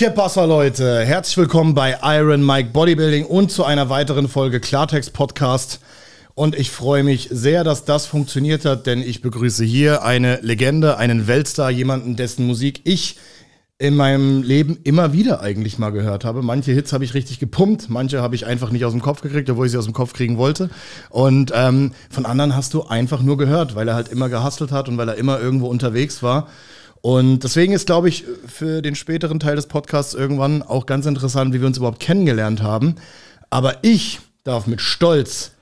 Kipasser Leute, herzlich willkommen bei Iron Mike Bodybuilding und zu einer weiteren Folge Klartext Podcast. Und ich freue mich sehr, dass das funktioniert hat, denn ich begrüße hier eine Legende, einen Weltstar, jemanden, dessen Musik ich in meinem Leben immer wieder eigentlich mal gehört habe. Manche Hits habe ich richtig gepumpt, manche habe ich einfach nicht aus dem Kopf gekriegt, obwohl ich sie aus dem Kopf kriegen wollte. Und ähm, von anderen hast du einfach nur gehört, weil er halt immer gehustelt hat und weil er immer irgendwo unterwegs war. Und deswegen ist, glaube ich, für den späteren Teil des Podcasts irgendwann auch ganz interessant, wie wir uns überhaupt kennengelernt haben. Aber ich darf mit Stolz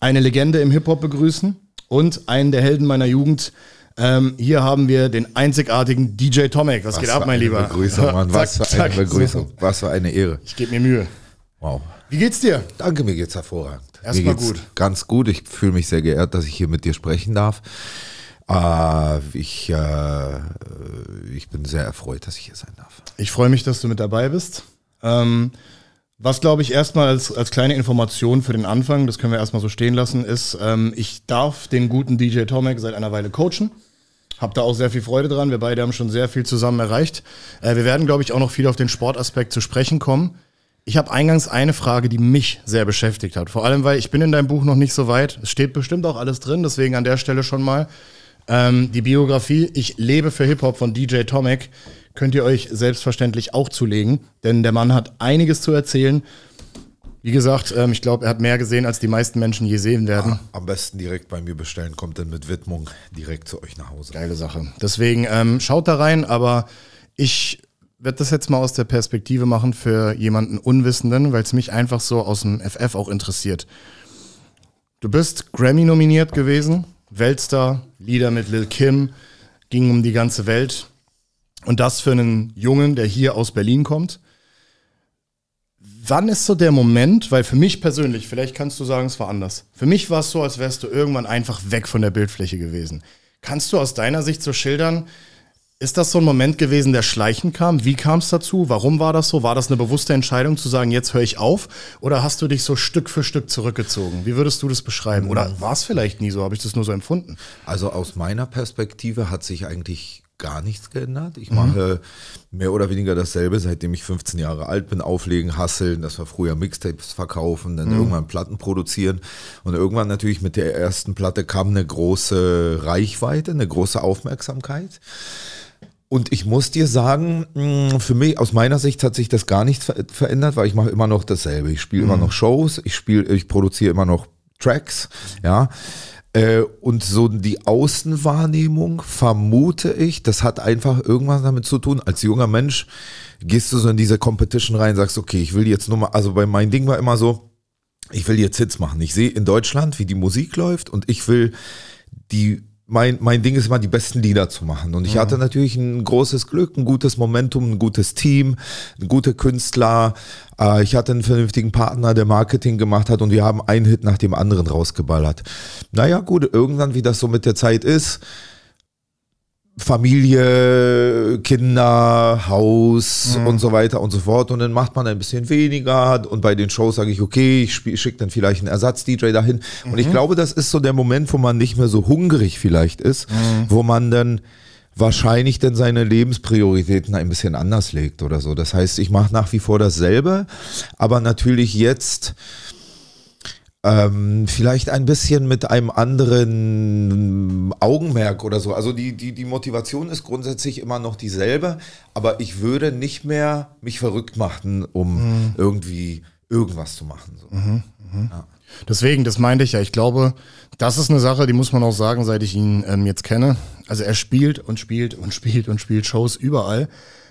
eine Legende im Hip-Hop begrüßen und einen der Helden meiner Jugend. Ähm, hier haben wir den einzigartigen DJ Tomek. Was, Was geht ab, mein Lieber? Begrüßung, Mann. Was zack, für eine zack. Begrüßung. Was für eine Ehre. Ich gebe mir Mühe. Wow. Wie geht's dir? Danke, mir geht's hervorragend. Erstmal gut. Ganz gut. Ich fühle mich sehr geehrt, dass ich hier mit dir sprechen darf. Äh, ich, äh, ich bin sehr erfreut, dass ich hier sein darf. Ich freue mich, dass du mit dabei bist. Ähm, was glaube ich erstmal als, als kleine Information für den Anfang, das können wir erstmal so stehen lassen, ist, ähm, ich darf den guten DJ Tomek seit einer Weile coachen. Hab da auch sehr viel Freude dran. Wir beide haben schon sehr viel zusammen erreicht. Äh, wir werden, glaube ich, auch noch viel auf den Sportaspekt zu sprechen kommen. Ich habe eingangs eine Frage, die mich sehr beschäftigt hat. Vor allem, weil ich bin in deinem Buch noch nicht so weit. Es steht bestimmt auch alles drin, deswegen an der Stelle schon mal. Ähm, die Biografie Ich lebe für Hip-Hop von DJ Tomek könnt ihr euch selbstverständlich auch zulegen, denn der Mann hat einiges zu erzählen. Wie gesagt, ähm, ich glaube, er hat mehr gesehen, als die meisten Menschen je sehen werden. Ah, am besten direkt bei mir bestellen, kommt dann mit Widmung direkt zu euch nach Hause. Geile Sache. Deswegen ähm, schaut da rein, aber ich werde das jetzt mal aus der Perspektive machen für jemanden Unwissenden, weil es mich einfach so aus dem FF auch interessiert. Du bist Grammy nominiert gewesen, Weltstar, Lieder mit Lil Kim, ging um die ganze Welt. Und das für einen Jungen, der hier aus Berlin kommt. Wann ist so der Moment, weil für mich persönlich, vielleicht kannst du sagen, es war anders. Für mich war es so, als wärst du irgendwann einfach weg von der Bildfläche gewesen. Kannst du aus deiner Sicht so schildern, ist das so ein Moment gewesen, der schleichend kam? Wie kam es dazu? Warum war das so? War das eine bewusste Entscheidung zu sagen, jetzt höre ich auf? Oder hast du dich so Stück für Stück zurückgezogen? Wie würdest du das beschreiben? Oder hm. war es vielleicht nie so? Habe ich das nur so empfunden? Also aus meiner Perspektive hat sich eigentlich gar nichts geändert. Ich mache mhm. mehr oder weniger dasselbe, seitdem ich 15 Jahre alt bin. Auflegen, hasseln, das war früher Mixtapes verkaufen, dann mhm. irgendwann Platten produzieren. Und irgendwann natürlich mit der ersten Platte kam eine große Reichweite, eine große Aufmerksamkeit. Und ich muss dir sagen, mm, für mich, aus meiner Sicht hat sich das gar nicht verändert, weil ich mache immer noch dasselbe. Ich spiele mhm. immer noch Shows, ich spiele, ich produziere immer noch Tracks, ja. Äh, und so die Außenwahrnehmung vermute ich, das hat einfach irgendwas damit zu tun. Als junger Mensch gehst du so in diese Competition rein, sagst, okay, ich will jetzt nur mal, also bei meinem Ding war immer so, ich will jetzt Hits machen. Ich sehe in Deutschland, wie die Musik läuft und ich will die mein, mein Ding ist immer, die besten Lieder zu machen. Und ich mhm. hatte natürlich ein großes Glück, ein gutes Momentum, ein gutes Team, gute Künstler. Äh, ich hatte einen vernünftigen Partner, der Marketing gemacht hat und wir haben einen Hit nach dem anderen rausgeballert. Naja, gut, irgendwann, wie das so mit der Zeit ist, Familie, Kinder, Haus mhm. und so weiter und so fort. Und dann macht man ein bisschen weniger. Und bei den Shows sage ich, okay, ich schicke dann vielleicht einen Ersatz-DJ dahin. Mhm. Und ich mhm. glaube, das ist so der Moment, wo man nicht mehr so hungrig vielleicht ist, mhm. wo man dann wahrscheinlich dann seine Lebensprioritäten ein bisschen anders legt oder so. Das heißt, ich mache nach wie vor dasselbe, aber natürlich jetzt ähm, vielleicht ein bisschen mit einem anderen Augenmerk oder so. Also die, die, die Motivation ist grundsätzlich immer noch dieselbe, aber ich würde nicht mehr mich verrückt machen, um mhm. irgendwie irgendwas zu machen. So. Mhm, mh. ja. Deswegen, das meinte ich ja. Ich glaube, das ist eine Sache, die muss man auch sagen, seit ich ihn ähm, jetzt kenne. Also er spielt und spielt und spielt und spielt Shows überall.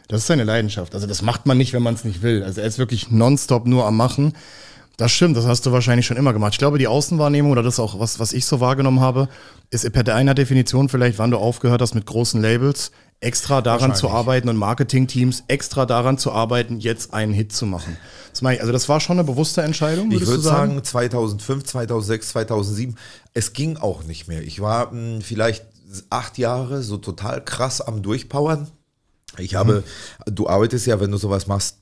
Das ist seine Leidenschaft. Also das macht man nicht, wenn man es nicht will. Also er ist wirklich nonstop nur am Machen. Das stimmt, das hast du wahrscheinlich schon immer gemacht. Ich glaube, die Außenwahrnehmung oder das auch, was, was ich so wahrgenommen habe, ist per deiner Definition vielleicht, wann du aufgehört hast mit großen Labels, extra daran zu arbeiten und Marketingteams extra daran zu arbeiten, jetzt einen Hit zu machen. Das meine ich, also das war schon eine bewusste Entscheidung, würdest ich würde sagen? sagen 2005, 2006, 2007, es ging auch nicht mehr. Ich war mh, hm, vielleicht acht Jahre so total krass am Durchpowern. Ich habe, mhm. du arbeitest ja, wenn du sowas machst,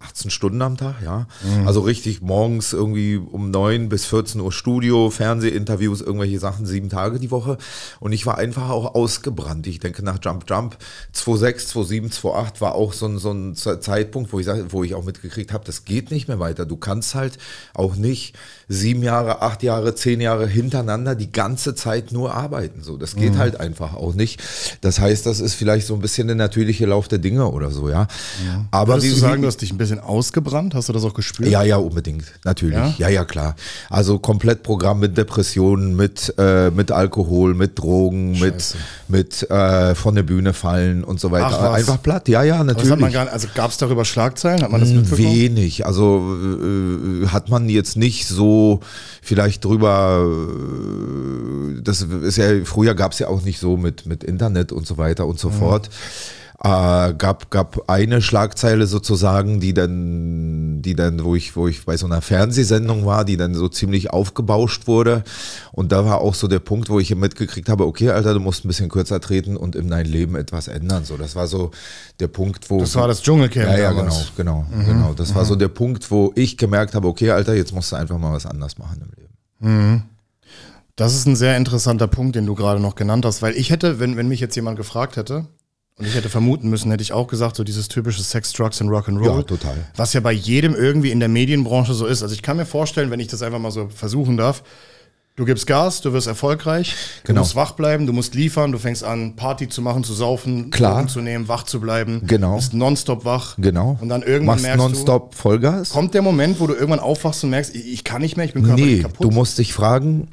18 Stunden am Tag, ja. Mhm. Also richtig morgens irgendwie um 9 bis 14 Uhr Studio, Fernsehinterviews, irgendwelche Sachen, sieben Tage die Woche. Und ich war einfach auch ausgebrannt. Ich denke nach Jump Jump 2.6, 2.7, 2.8 war auch so ein, so ein Zeitpunkt, wo ich, wo ich auch mitgekriegt habe, das geht nicht mehr weiter. Du kannst halt auch nicht sieben Jahre, acht Jahre, zehn Jahre hintereinander die ganze Zeit nur arbeiten. So, das geht mhm. halt einfach auch nicht. Das heißt, das ist vielleicht so ein bisschen der natürliche Lauf der Dinge oder so, ja. ja. Aber Würdest wie, du sagen, du hast dich ein bisschen ausgebrannt? Hast du das auch gespürt? Ja, ja, unbedingt. Natürlich. Ja, ja, ja klar. Also komplett Programm mit Depressionen, mit, äh, mit Alkohol, mit Drogen, Scheiße. mit, mit äh, von der Bühne fallen und so weiter. Ach, einfach platt. Ja, ja, natürlich. Gar, also gab es darüber Schlagzeilen? Hat man das mitbekommen? Wenig. Also äh, äh, hat man jetzt nicht so vielleicht drüber, äh, das ist ja, früher gab es ja auch nicht so mit, mit Internet und so weiter und so mhm. fort äh, gab, gab eine Schlagzeile sozusagen, die dann, die dann, wo ich, wo ich bei so einer Fernsehsendung war, die dann so ziemlich aufgebauscht wurde. Und da war auch so der Punkt, wo ich mitgekriegt habe, okay, Alter, du musst ein bisschen kürzer treten und in dein Leben etwas ändern. So, das war so der Punkt, wo. Das war das Dschungelcamp. Ja, ja, genau, genau, mhm. genau. Das mhm. war so mhm. der Punkt, wo ich gemerkt habe, okay, Alter, jetzt musst du einfach mal was anders machen im Leben. Mhm. Das ist ein sehr interessanter Punkt, den du gerade noch genannt hast, weil ich hätte, wenn, wenn mich jetzt jemand gefragt hätte, und ich hätte vermuten müssen, hätte ich auch gesagt, so dieses typische Sex, Drugs and Rock'n'Roll. Ja, total. Was ja bei jedem irgendwie in der Medienbranche so ist. Also ich kann mir vorstellen, wenn ich das einfach mal so versuchen darf, du gibst Gas, du wirst erfolgreich, genau. du musst wach bleiben, du musst liefern, du fängst an Party zu machen, zu saufen, Klar. zu nehmen, wach zu bleiben. Genau. Bist nonstop wach. Genau. Und dann irgendwann Machst merkst nonstop du, Vollgas. Kommt der Moment, wo du irgendwann aufwachst und merkst, ich kann nicht mehr, ich bin körperlich nee, kaputt. du musst dich fragen,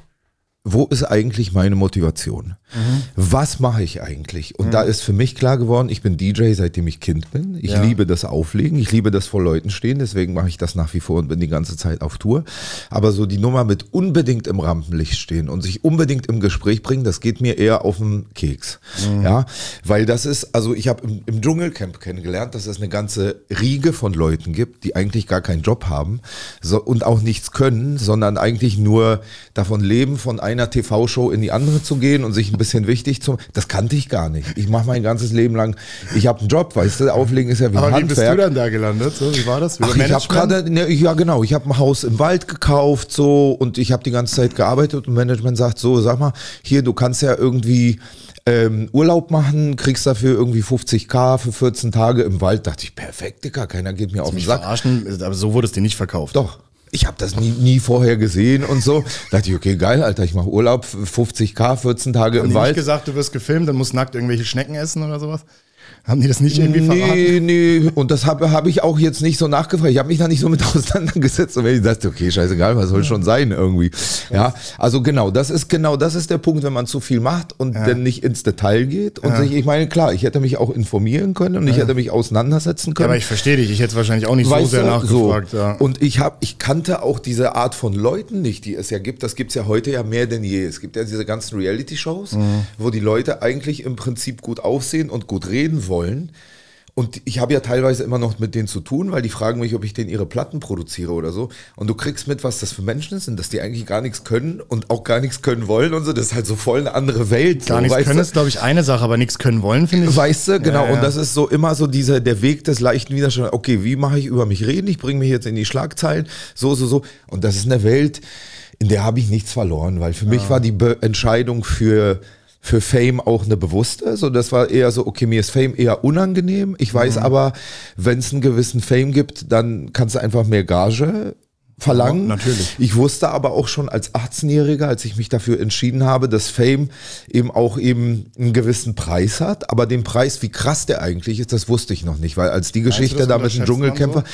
wo ist eigentlich meine Motivation? Mhm. Was mache ich eigentlich? Und mhm. da ist für mich klar geworden, ich bin DJ, seitdem ich Kind bin. Ich ja. liebe das Auflegen, ich liebe das vor Leuten stehen, deswegen mache ich das nach wie vor und bin die ganze Zeit auf Tour. Aber so die Nummer mit unbedingt im Rampenlicht stehen und sich unbedingt im Gespräch bringen, das geht mir eher auf den Keks. Mhm. Ja, weil das ist, also ich habe im, im Dschungelcamp kennengelernt, dass es eine ganze Riege von Leuten gibt, die eigentlich gar keinen Job haben so, und auch nichts können, sondern eigentlich nur davon leben, von einem einer TV-Show in die andere zu gehen und sich ein bisschen wichtig zu machen. Das kannte ich gar nicht. Ich mache mein ganzes Leben lang, ich habe einen Job, weißt du, Auflegen ist ja wie Aber Handwerk. wie bist du dann da gelandet? So, wie war das? Wie Ach, ich habe gerade, ne, ja genau, ich habe ein Haus im Wald gekauft so und ich habe die ganze Zeit gearbeitet und Management sagt so, sag mal, hier, du kannst ja irgendwie ähm, Urlaub machen, kriegst dafür irgendwie 50k für 14 Tage im Wald. Dachte ich, perfekt, Dicker, keiner geht mir auf den Sack. Verarschen, aber so wurde es dir nicht verkauft. Doch ich habe das nie, nie vorher gesehen und so. Da dachte ich, okay, geil, Alter, ich mache Urlaub, 50k, 14 Tage Haben im die Wald. Nicht gesagt, du wirst gefilmt, dann musst nackt irgendwelche Schnecken essen oder sowas. Haben die das nicht irgendwie nee, verraten? Nee, nee. Und das habe hab ich auch jetzt nicht so nachgefragt. Ich habe mich da nicht so mit auseinandergesetzt. Und wenn ich dachte, okay, scheißegal, was soll schon sein irgendwie. Ja, also genau, das ist genau, das ist der Punkt, wenn man zu viel macht und ja. dann nicht ins Detail geht. Und ja. sich, ich meine, klar, ich hätte mich auch informieren können und ich hätte mich auseinandersetzen können. Ja, aber ich verstehe dich. Ich hätte es wahrscheinlich auch nicht weißt so sehr du, nachgefragt. So. Und ich habe, ich kannte auch diese Art von Leuten nicht, die es ja gibt. Das gibt es ja heute ja mehr denn je. Es gibt ja diese ganzen Reality-Shows, mhm. wo die Leute eigentlich im Prinzip gut aussehen und gut reden wollen wollen. Und ich habe ja teilweise immer noch mit denen zu tun, weil die fragen mich, ob ich denen ihre Platten produziere oder so. Und du kriegst mit, was das für Menschen sind, dass die eigentlich gar nichts können und auch gar nichts können wollen und so. Das ist halt so voll eine andere Welt. Gar so, nichts können du? ist, glaube ich, eine Sache, aber nichts können wollen, finde ich. Weißt du, genau. Ja, ja. Und das ist so immer so dieser, der Weg des leichten Widerstands. Okay, wie mache ich über mich reden? Ich bringe mich jetzt in die Schlagzeilen. So, so, so. Und das ist eine Welt, in der habe ich nichts verloren, weil für ja. mich war die Be Entscheidung für für Fame auch eine bewusste. So, das war eher so, okay, mir ist Fame eher unangenehm. Ich weiß mhm. aber, wenn es einen gewissen Fame gibt, dann kannst du einfach mehr Gage verlangen. Ja, natürlich. Ich wusste aber auch schon als 18-Jähriger, als ich mich dafür entschieden habe, dass Fame eben auch eben einen gewissen Preis hat. Aber den Preis, wie krass der eigentlich ist, das wusste ich noch nicht, weil als die Geschichte weißt da mit dem Dschungelkämpfer. So?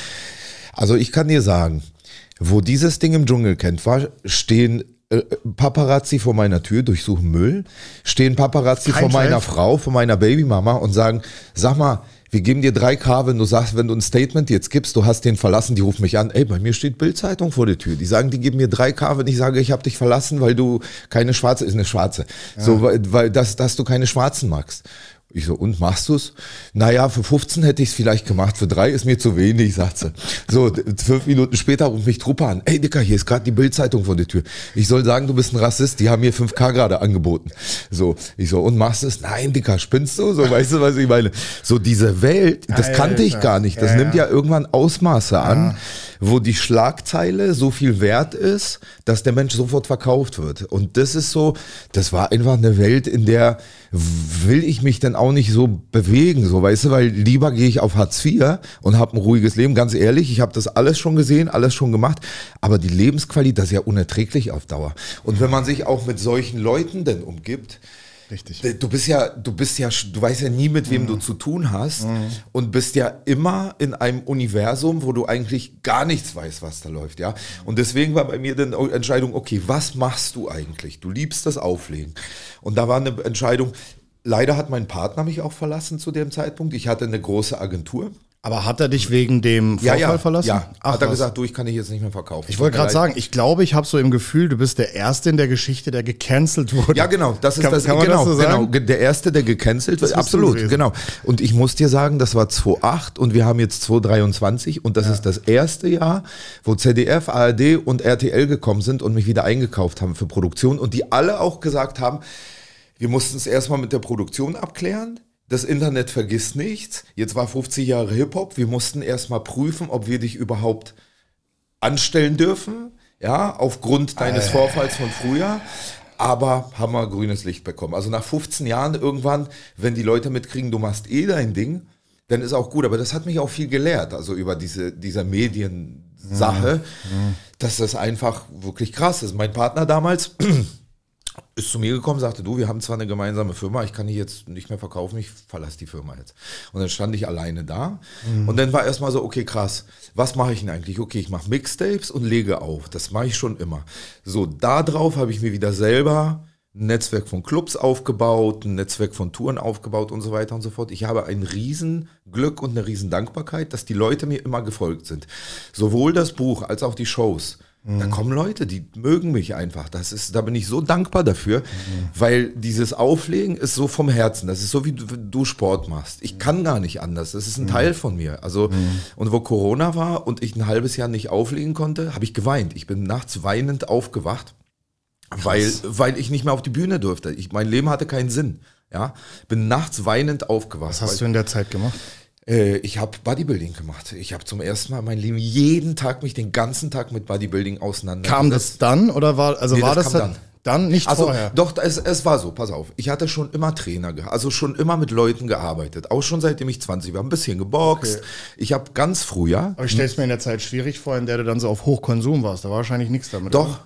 Also ich kann dir sagen, wo dieses Ding im Dschungelcamp war, stehen äh, Paparazzi vor meiner Tür, durchsuchen Müll, stehen Paparazzi Kein vor meiner Frau, vor meiner Babymama und sagen, sag mal, wir geben dir 3K, wenn du sagst, wenn du ein Statement jetzt gibst, du hast den verlassen, die rufen mich an, ey, bei mir steht Bildzeitung vor der Tür. Die sagen, die geben mir 3K, wenn ich sage, ich habe dich verlassen, weil du keine schwarze, ist eine schwarze, ja. so weil, weil das, dass du keine schwarzen magst. Ich so, und machst du's? Naja, für 15 hätte ich es vielleicht gemacht, für drei ist mir zu wenig, sagt sie. So, fünf Minuten später ruft mich Truppe an. Ey, Dicker, hier ist gerade die Bildzeitung vor der Tür. Ich soll sagen, du bist ein Rassist, die haben mir 5K gerade angeboten. So, ich so, und machst du's? Nein, Dicker, spinnst du? So, weißt du, was ich meine? So, diese Welt, das Alter. kannte ich gar nicht. Das ja, nimmt ja, ja irgendwann Ausmaße an. Ja wo die Schlagzeile so viel wert ist, dass der Mensch sofort verkauft wird. Und das ist so, das war einfach eine Welt, in der will ich mich dann auch nicht so bewegen, so weißt du, weil lieber gehe ich auf Hartz IV und habe ein ruhiges Leben. Ganz ehrlich, ich habe das alles schon gesehen, alles schon gemacht, aber die Lebensqualität, das ist ja unerträglich auf Dauer. Und wenn man sich auch mit solchen Leuten denn umgibt, Richtig. Äh, du bist ja, du bist ja, du weißt ja nie, mit wem mhm. du zu tun hast mhm. und bist ja immer in einem Universum, wo du eigentlich gar nichts weißt, was da läuft, ja. Und deswegen war bei mir dann Entscheidung, okay, was machst du eigentlich? Du liebst das Auflegen. Und da war eine Entscheidung, leider hat mein Partner mich auch verlassen zu dem Zeitpunkt. Ich hatte eine große Agentur. Aber hat er dich wegen dem Vorfall ja, ja, verlassen? Ja, Ach, hat er was? gesagt, du, ich kann dich jetzt nicht mehr verkaufen. Ich wollte gerade sagen, ich glaube, ich habe so im Gefühl, du bist der Erste in der Geschichte, der gecancelt wurde. Ja, genau, das ist kann, das, kann genau, das so genau, der Erste, der gecancelt wird, absolut, genau. Und ich muss dir sagen, das war 2008 und wir haben jetzt 2023 und das ja. ist das erste Jahr, wo ZDF, ARD und RTL gekommen sind und mich wieder eingekauft haben für Produktion und die alle auch gesagt haben, wir mussten es erstmal mit der Produktion abklären das Internet vergisst nichts. Jetzt war 50 Jahre Hip-Hop. Wir mussten erstmal prüfen, ob wir dich überhaupt anstellen dürfen. Ja, aufgrund deines äh. Vorfalls von früher. Aber haben wir grünes Licht bekommen. Also nach 15 Jahren irgendwann, wenn die Leute mitkriegen, du machst eh dein Ding, dann ist auch gut. Aber das hat mich auch viel gelehrt, also über diese, diese Mediensache, mhm. mhm. dass das einfach wirklich krass ist. Mein Partner damals, ist zu mir gekommen, sagte, du, wir haben zwar eine gemeinsame Firma, ich kann die jetzt nicht mehr verkaufen, ich verlasse die Firma jetzt. Und dann stand ich alleine da mhm. und dann war erstmal so, okay, krass, was mache ich denn eigentlich? Okay, ich mache Mixtapes und lege auf, das mache ich schon immer. So, darauf habe ich mir wieder selber ein Netzwerk von Clubs aufgebaut, ein Netzwerk von Touren aufgebaut und so weiter und so fort. Ich habe ein Riesenglück und eine Riesendankbarkeit, dass die Leute mir immer gefolgt sind. Sowohl das Buch als auch die Shows Mhm. Da kommen Leute, die mögen mich einfach. Das ist, da bin ich so dankbar dafür, mhm. weil dieses Auflegen ist so vom Herzen. Das ist so, wie du, du Sport machst. Ich kann gar nicht anders. Das ist ein mhm. Teil von mir. Also, und wo Corona war und ich ein halbes Jahr nicht auflegen konnte, habe ich geweint. Ich bin nachts weinend aufgewacht, weil, weil ich nicht mehr auf die Bühne durfte. Ich, mein Leben hatte keinen Sinn. Ja, bin nachts weinend aufgewacht. Was hast du in der Zeit gemacht? Äh, ich habe Bodybuilding gemacht. Ich habe zum ersten Mal in meinem Leben jeden Tag mich den ganzen Tag mit Bodybuilding auseinandergesetzt. Kam das dann oder war also nee, war das, das dann? Dann nicht also, vorher. Doch, es, es war so, pass auf. Ich hatte schon immer Trainer, also schon immer mit Leuten gearbeitet. Auch schon seitdem ich 20 war. Ein bisschen geboxt. Okay. Ich habe ganz früh, ja. Aber ich stelle es mir in der Zeit schwierig vor, in der du dann so auf Hochkonsum warst. Da war wahrscheinlich nichts damit. Doch, oder?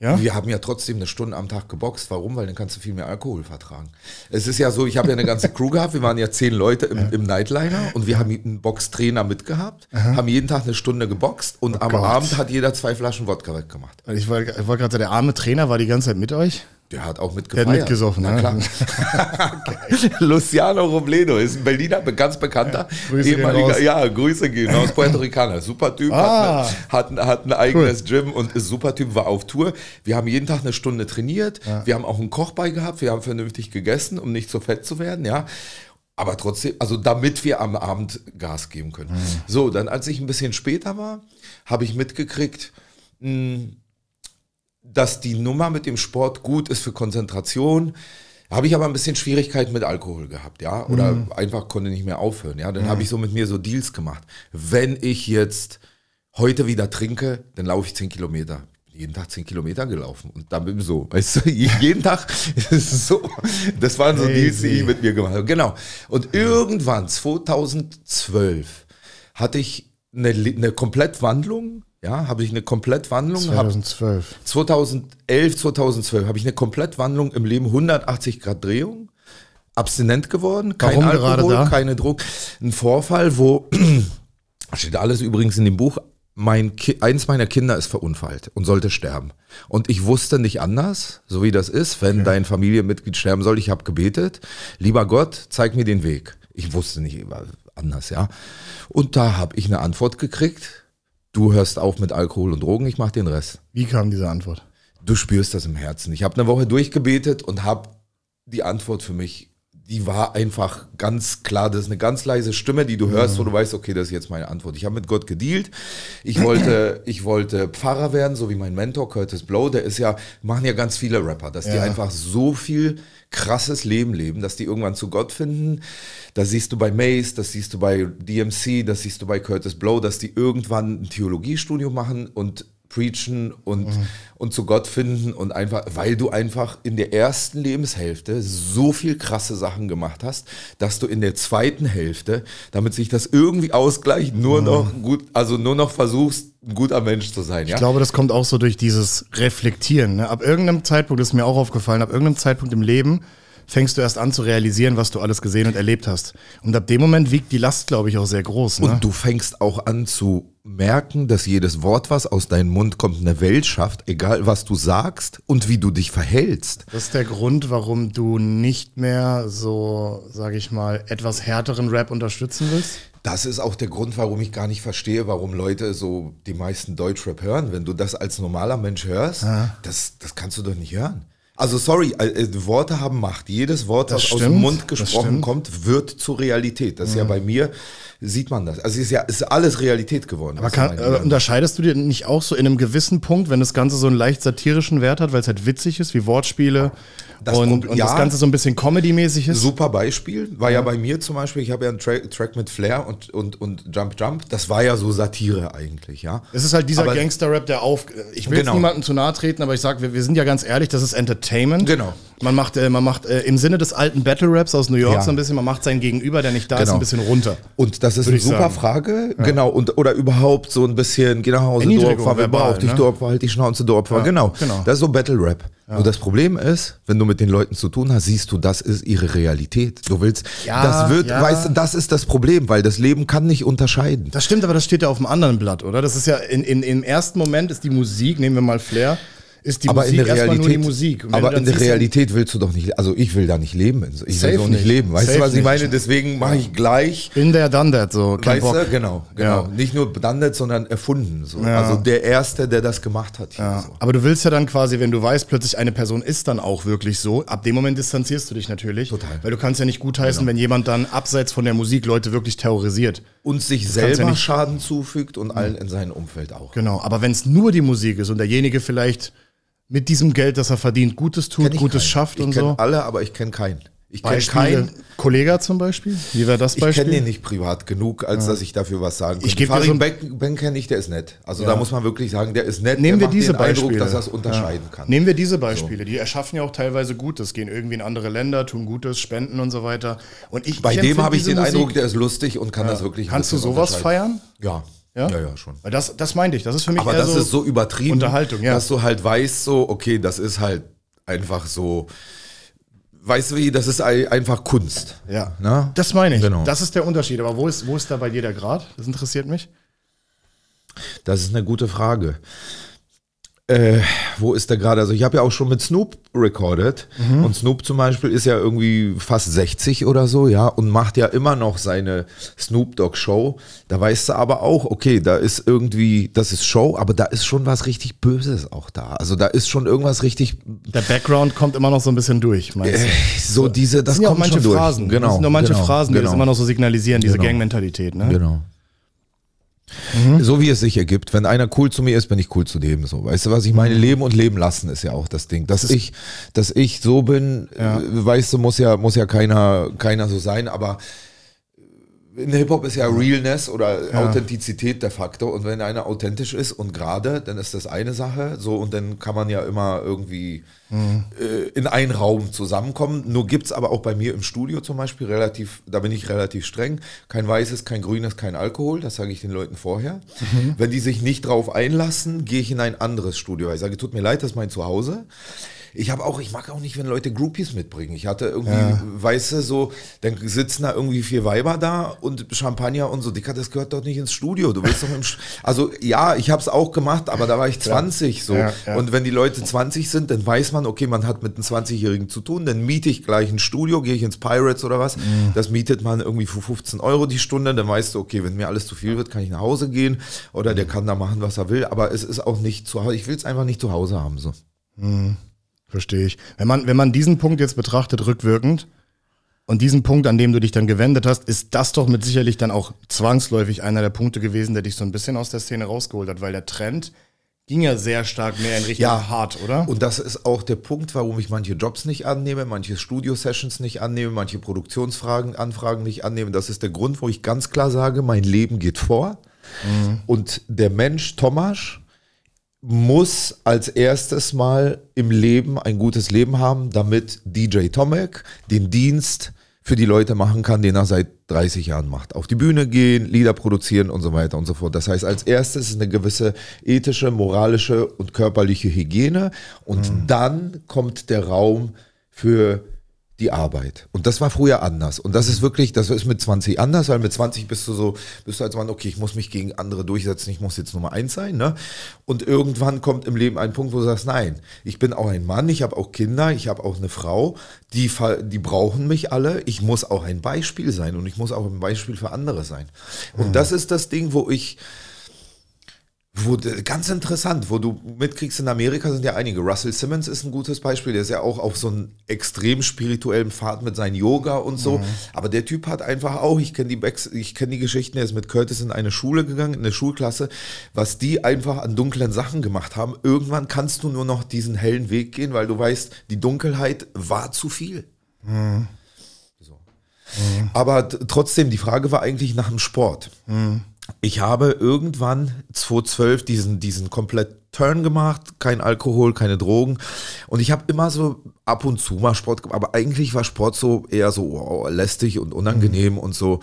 Ja? Wir haben ja trotzdem eine Stunde am Tag geboxt. Warum? Weil dann kannst du viel mehr Alkohol vertragen. Es ist ja so, ich habe ja eine ganze Crew gehabt. Wir waren ja zehn Leute im, ja. im Nightliner und wir haben einen Boxtrainer mitgehabt, Aha. haben jeden Tag eine Stunde geboxt und oh am Gott. Abend hat jeder zwei Flaschen Wodka weggemacht. Ich wollte gerade sagen, der arme Trainer war die ganze Zeit mit euch? Der hat auch mitgefeiert. Der hat mitgesoffen, Na ne? klar. Luciano Robledo ist ein Berliner, ganz bekannter Grüße ehemaliger, ja, Grüße gehen aus Puerto Ricaner. Super Typ, ah. hat, ne, hat, hat, ein eigenes cool. Gym und ist super Typ, war auf Tour. Wir haben jeden Tag eine Stunde trainiert, ja. wir haben auch einen Koch bei gehabt, wir haben vernünftig gegessen, um nicht zu so fett zu werden, ja. Aber trotzdem, also damit wir am Abend Gas geben können. Mhm. So, dann als ich ein bisschen später war, habe ich mitgekriegt, mh, hm, dass die Nummer mit dem Sport gut ist für Konzentration. Habe ich aber ein bisschen Schwierigkeiten mit Alkohol gehabt, ja. Oder mhm. einfach konnte nicht mehr aufhören, ja. Dann mhm. habe ich so mit mir so Deals gemacht. Wenn ich jetzt heute wieder trinke, dann laufe ich zehn Kilometer. Jeden Tag zehn Kilometer gelaufen und dann bin ich so, weißt du, jeden Tag ist so. Das waren so Crazy. Deals, die ich mit mir gemacht habe. Genau. Und irgendwann, 2012, hatte ich eine, eine Komplettwandlung ja, habe ich eine Komplettwandlung. 2012. Hab, 2011, 2012 habe ich eine Komplettwandlung im Leben, 180 Grad Drehung, abstinent geworden, kein Warum Alkohol, keine Druck. Ein Vorfall, wo, steht alles übrigens in dem Buch, mein Ki eins meiner Kinder ist verunfallt und sollte sterben. Und ich wusste nicht anders, so wie das ist, wenn okay. dein Familienmitglied sterben soll. Ich habe gebetet, lieber Gott, zeig mir den Weg. Ich wusste nicht anders, ja. Und da habe ich eine Antwort gekriegt du hörst auf mit Alkohol und Drogen, ich mache den Rest. Wie kam diese Antwort? Du spürst das im Herzen. Ich habe eine Woche durchgebetet und habe die Antwort für mich, die war einfach ganz klar. Das ist eine ganz leise Stimme, die du hörst, mhm. wo du weißt, okay, das ist jetzt meine Antwort. Ich habe mit Gott gedealt. Ich wollte, ich wollte Pfarrer werden, so wie mein Mentor Curtis Blow. Der ist ja, machen ja ganz viele Rapper, dass ja. die einfach so viel krasses Leben leben, dass die irgendwann zu Gott finden. Das siehst du bei Mace, das siehst du bei DMC, das siehst du bei Curtis Blow, dass die irgendwann ein Theologiestudium machen und preachen und, mhm. und zu Gott finden und einfach, weil du einfach in der ersten Lebenshälfte so viel krasse Sachen gemacht hast, dass du in der zweiten Hälfte, damit sich das irgendwie ausgleicht, nur mhm. noch gut, also nur noch versuchst, ein guter Mensch zu sein. Ja? Ich glaube, das kommt auch so durch dieses Reflektieren. Ne? Ab irgendeinem Zeitpunkt, das ist mir auch aufgefallen, ab irgendeinem Zeitpunkt im Leben fängst du erst an zu realisieren, was du alles gesehen und erlebt hast. Und ab dem Moment wiegt die Last, glaube ich, auch sehr groß. Ne? Und du fängst auch an zu merken, dass jedes Wort, was aus deinem Mund kommt, eine Welt schafft, egal was du sagst und wie du dich verhältst. Das ist der Grund, warum du nicht mehr so, sage ich mal, etwas härteren Rap unterstützen willst? Das ist auch der Grund, warum ich gar nicht verstehe, warum Leute so die meisten Deutschrap hören. Wenn du das als normaler Mensch hörst, ja. das, das kannst du doch nicht hören. Also sorry, äh, äh, Worte haben Macht. Jedes Wort, das, das aus dem Mund gesprochen kommt, wird zur Realität. Das mhm. ist ja mhm. bei mir sieht man das. Also es ist ja ist alles Realität geworden. Aber kann, äh, unterscheidest du dir nicht auch so in einem gewissen Punkt, wenn das Ganze so einen leicht satirischen Wert hat, weil es halt witzig ist, wie Wortspiele das und, und ja, das Ganze so ein bisschen Comedy-mäßig ist? Super Beispiel. War ja, ja bei mir zum Beispiel, ich habe ja einen Tra Track mit Flair und, und, und Jump Jump. Das war ja so Satire eigentlich, ja. Es ist halt dieser Gangster-Rap, der auf... Ich will genau. jetzt niemandem zu nahe treten, aber ich sage, wir, wir sind ja ganz ehrlich, das ist Entertainment. Genau. Man macht, äh, man macht äh, im Sinne des alten Battle-Raps aus New York ja. so ein bisschen, man macht sein Gegenüber, der nicht da genau. ist, ein bisschen runter. Und das das ist eine super sagen. Frage. Ja. Genau. Und, oder überhaupt so ein bisschen, geh nach Hause, du Opfer, wer braucht dich, ne? Opfer, halt die Schnauze, Dorpfer. Ja, genau. genau. Das ist so Battle Rap. Ja. Nur das Problem ist, wenn du mit den Leuten zu tun hast, siehst du, das ist ihre Realität. Du willst, ja, das wird, ja. weißt du, das ist das Problem, weil das Leben kann nicht unterscheiden. Das stimmt, aber das steht ja auf dem anderen Blatt, oder? Das ist ja, in, in, im ersten Moment ist die Musik, nehmen wir mal Flair, ist die aber Musik in der Realität, nur die Musik. aber in der Realität willst du doch nicht, also ich will da nicht leben. Ich will so nicht leben. Weißt du, was ich meine? Deswegen mache ich gleich. In der Dandert, so. weißt du? Genau, genau. Ja. Nicht nur Dandert, sondern erfunden. So. Ja. Also der Erste, der das gemacht hat. Ja. So. Aber du willst ja dann quasi, wenn du weißt, plötzlich eine Person ist dann auch wirklich so, ab dem Moment distanzierst du dich natürlich. Total. Weil du kannst ja nicht gutheißen, genau. wenn jemand dann abseits von der Musik Leute wirklich terrorisiert. Und sich du selber Schaden zufügt und allen in seinem Umfeld auch. Genau, aber wenn es nur die Musik ist und derjenige vielleicht mit diesem Geld, das er verdient, Gutes tut, Gutes keinen. schafft ich und so? Ich kenne alle, aber ich kenne keinen. Ich kenne keinen. Kollege zum Beispiel? Wie wäre das Beispiel? Ich kenne den nicht privat genug, als ja. dass ich dafür was sagen kann. Ich gebe so Ben, ben kenne ich, der ist nett. Also ja. da muss man wirklich sagen, der ist nett. Nehmen wir diese Beispiele. Eindruck, dass er unterscheiden ja. kann. Nehmen wir diese Beispiele. Die erschaffen ja auch teilweise Gutes, gehen irgendwie in andere Länder, tun Gutes, spenden und so weiter. Und ich, Bei ich dem habe ich den Musik. Eindruck, der ist lustig und kann das wirklich. Kannst du sowas feiern? Ja. Ja? ja, ja, schon. Weil das, das meinte ich. Das ist für mich Aber das so ist so übertrieben. Unterhaltung, ja. Dass du halt weißt, so, okay, das ist halt einfach so. Weißt du wie, das ist einfach Kunst. Ja. Na? Das meine ich. Genau. Das ist der Unterschied. Aber wo ist, wo ist da bei dir der Grad? Das interessiert mich. Das ist eine gute Frage. Äh, wo ist der gerade? Also ich habe ja auch schon mit Snoop recorded mhm. und Snoop zum Beispiel ist ja irgendwie fast 60 oder so, ja, und macht ja immer noch seine Snoop Dogg Show. Da weißt du aber auch, okay, da ist irgendwie, das ist Show, aber da ist schon was richtig Böses auch da. Also da ist schon irgendwas richtig. Der Background kommt immer noch so ein bisschen durch, meinst du? Äh, so diese, das, das sind kommt ja auch manche schon Phrasen. Genau. Das sind nur manche genau, Phrasen, die genau. das immer noch so signalisieren, diese genau. Gang-Mentalität, ne? Genau. Mhm. So wie es sich ergibt. Wenn einer cool zu mir ist, bin ich cool zu dem. So, weißt du, was ich meine? Mhm. Leben und leben lassen ist ja auch das Ding. Dass das ich, dass ich so bin, ja. Äh, weißt du, muss ja, muss ja keiner, keiner so sein. Aber in Hip-Hop ist ja Realness oder ja. Authentizität der Faktor. Und wenn einer authentisch ist und gerade, dann ist das eine Sache. So, und dann kann man ja immer irgendwie mhm. äh, in einen Raum zusammenkommen. Nur gibt es aber auch bei mir im Studio zum Beispiel relativ, da bin ich relativ streng, kein weißes, kein grünes, kein Alkohol. Das sage ich den Leuten vorher. Mhm. Wenn die sich nicht drauf einlassen, gehe ich in ein anderes Studio. Ich sage, tut mir leid, das ist mein Zuhause ich habe auch, ich mag auch nicht, wenn Leute Groupies mitbringen. Ich hatte irgendwie, ja. weißt du, so, dann sitzen da irgendwie vier Weiber da und Champagner und so. Dicker, das gehört doch nicht ins Studio. Du bist doch im, St also ja, ich habe es auch gemacht, aber da war ich 20 so. Ja, ja. Und wenn die Leute 20 sind, dann weiß man, okay, man hat mit einem 20-Jährigen zu tun. Dann miete ich gleich ein Studio, gehe ich ins Pirates oder was. Mhm. Das mietet man irgendwie für 15 Euro die Stunde. Dann weißt du, okay, wenn mir alles zu viel wird, kann ich nach Hause gehen oder der mhm. kann da machen, was er will. Aber es ist auch nicht zu Hause. Ich will es einfach nicht zu Hause haben so. Mhm. Verstehe ich. Wenn man, wenn man diesen Punkt jetzt betrachtet, rückwirkend, und diesen Punkt, an dem du dich dann gewendet hast, ist das doch mit sicherlich dann auch zwangsläufig einer der Punkte gewesen, der dich so ein bisschen aus der Szene rausgeholt hat, weil der Trend ging ja sehr stark mehr in Richtung ja, hart, oder? Und das ist auch der Punkt, warum ich manche Jobs nicht annehme, manche Studio-Sessions nicht annehme, manche Produktionsfragen, Anfragen nicht annehme. Das ist der Grund, wo ich ganz klar sage, mein Leben geht vor. Mhm. Und der Mensch, Thomas, muss als erstes mal im Leben ein gutes Leben haben, damit DJ Tomek den Dienst für die Leute machen kann, den er seit 30 Jahren macht. Auf die Bühne gehen, Lieder produzieren und so weiter und so fort. Das heißt, als erstes ist eine gewisse ethische, moralische und körperliche Hygiene und mhm. dann kommt der Raum für die Arbeit. Und das war früher anders. Und das ist mhm. wirklich, das ist mit 20 anders, weil mit 20 bist du so, bist du als Mann, okay, ich muss mich gegen andere durchsetzen, ich muss jetzt Nummer eins sein. Ne? Und irgendwann kommt im Leben ein Punkt, wo du sagst, nein, ich bin auch ein Mann, ich habe auch Kinder, ich habe auch eine Frau, die, die brauchen mich alle, ich muss auch ein Beispiel sein und ich muss auch ein Beispiel für andere sein. Und mhm. das ist das Ding, wo ich wo, ganz interessant, wo du mitkriegst, in Amerika sind ja einige. Russell Simmons ist ein gutes Beispiel, der ist ja auch auf so einem extrem spirituellen Pfad mit seinem Yoga und so. Mhm. Aber der Typ hat einfach auch, ich kenne die, Backs, ich kenn die Geschichten, er ist mit Curtis in eine Schule gegangen, in eine Schulklasse, was die einfach an dunklen Sachen gemacht haben. Irgendwann kannst du nur noch diesen hellen Weg gehen, weil du weißt, die Dunkelheit war zu viel. Mhm. So. Mhm. Aber trotzdem, die Frage war eigentlich nach dem Sport. Mhm ich habe irgendwann 2012 diesen, diesen komplett Turn gemacht, kein Alkohol, keine Drogen. Und ich habe immer so ab und zu mal Sport gemacht, aber eigentlich war Sport so eher so wow, lästig und unangenehm mhm. und so.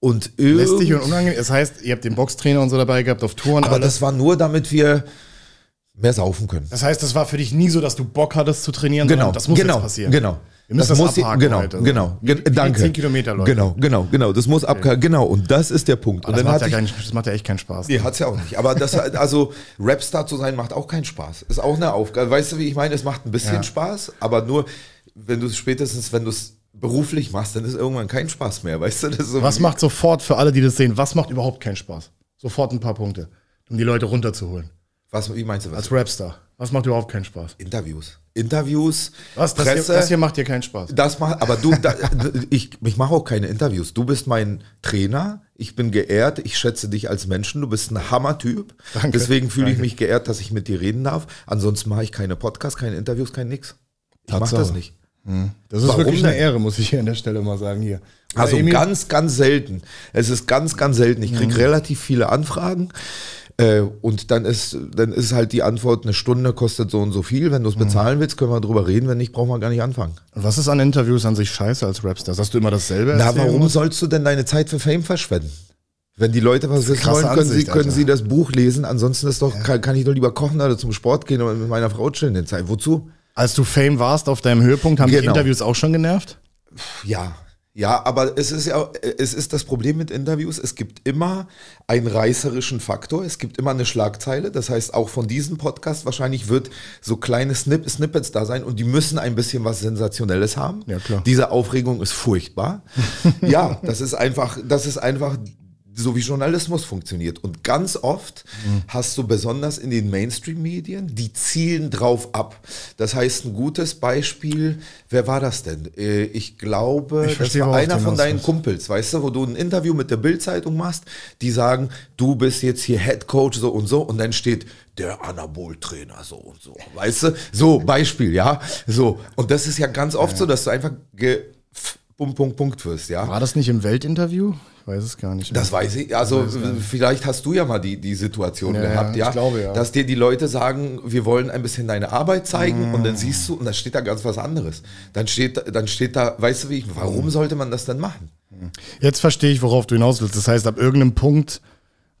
Und lästig und unangenehm, das heißt, ihr habt den Boxtrainer und so dabei gehabt auf Touren. Aber alles. das war nur, damit wir mehr saufen können. Das heißt, das war für dich nie so, dass du Bock hattest zu trainieren, genau, das muss genau, passieren. Genau, Ihr müsst das, das muss abhaken, genau, halt, also. genau, wie, wie danke. 10 Kilometer, Leute. Genau, genau, genau. Das muss okay. genau. Und das ist der Punkt. Aber und das, macht ja ich, kein, das macht ja echt keinen Spaß. Nee, hat's ja auch nicht. Aber das, also Rapstar zu sein macht auch keinen Spaß. Ist auch eine Aufgabe. Weißt du, wie ich meine? Es macht ein bisschen ja. Spaß, aber nur, wenn du es spätestens, wenn du es beruflich machst, dann ist irgendwann kein Spaß mehr, weißt du? So was macht sofort für alle, die das sehen, was macht überhaupt keinen Spaß? Sofort ein paar Punkte, um die Leute runterzuholen. Was, wie meinst du was? Als Rapstar. Was macht überhaupt keinen Spaß? Interviews. Interviews. Was? Das, Presse, hier, das hier macht dir keinen Spaß. Das macht, aber du, da, ich, ich mache auch keine Interviews. Du bist mein Trainer. Ich bin geehrt. Ich schätze dich als Menschen. Du bist ein Hammertyp. Danke. Deswegen fühle ich mich geehrt, dass ich mit dir reden darf. Ansonsten mache ich keine Podcasts, keine Interviews, kein Nix. Ich mache das nicht. Hm. Das ist Warum wirklich eine Ehre, muss ich hier an der Stelle mal sagen. Hier. Also Emil? ganz, ganz selten. Es ist ganz, ganz selten. Ich kriege mhm. relativ viele Anfragen. Äh, und dann ist, dann ist halt die Antwort, eine Stunde kostet so und so viel. Wenn du es mhm. bezahlen willst, können wir darüber reden. Wenn nicht, brauchen wir gar nicht anfangen. Was ist an Interviews an sich scheiße als Rapstar? Sagst du immer dasselbe? Na, warum musst? sollst du denn deine Zeit für Fame verschwenden? Wenn die Leute was wissen wollen, können, Ansicht, sie, können sie das Buch lesen. Ansonsten ist doch, ja. kann, kann, ich doch lieber kochen oder zum Sport gehen und mit meiner Frau chillen in Zeit. Wozu? Als du Fame warst auf deinem Höhepunkt, haben genau. die Interviews auch schon genervt? Ja, ja, aber es ist ja, es ist das Problem mit Interviews, es gibt immer einen reißerischen Faktor, es gibt immer eine Schlagzeile. Das heißt, auch von diesem Podcast wahrscheinlich wird so kleine Snipp Snippets da sein und die müssen ein bisschen was Sensationelles haben. Ja, klar. Diese Aufregung ist furchtbar. ja, das ist einfach, das ist einfach so wie Journalismus funktioniert. Und ganz oft mhm. hast du besonders in den Mainstream-Medien, die zielen drauf ab. Das heißt, ein gutes Beispiel, wer war das denn? Äh, ich glaube, ich das war einer von deinen Kumpels, weißt du, wo du ein Interview mit der Bild-Zeitung machst, die sagen, du bist jetzt hier Head Coach so und so und dann steht der Anabol-Trainer so und so, weißt du? So, Beispiel, ja? So. Und das ist ja ganz oft ja. so, dass du einfach Punkt, Punkt, Punkt wirst, ja? War das nicht im Weltinterview? weiß es gar nicht. Mehr. Das weiß ich. Also weiß vielleicht hast du ja mal die, die Situation ja, gehabt, ja, ich glaube, ja, dass dir die Leute sagen, wir wollen ein bisschen deine Arbeit zeigen mm. und dann mm. siehst du und dann steht da ganz was anderes. Dann steht, dann steht da, weißt du, wie ich, warum mm. sollte man das denn machen? Mm. Jetzt verstehe ich, worauf du hinaus willst. Das heißt, ab irgendeinem Punkt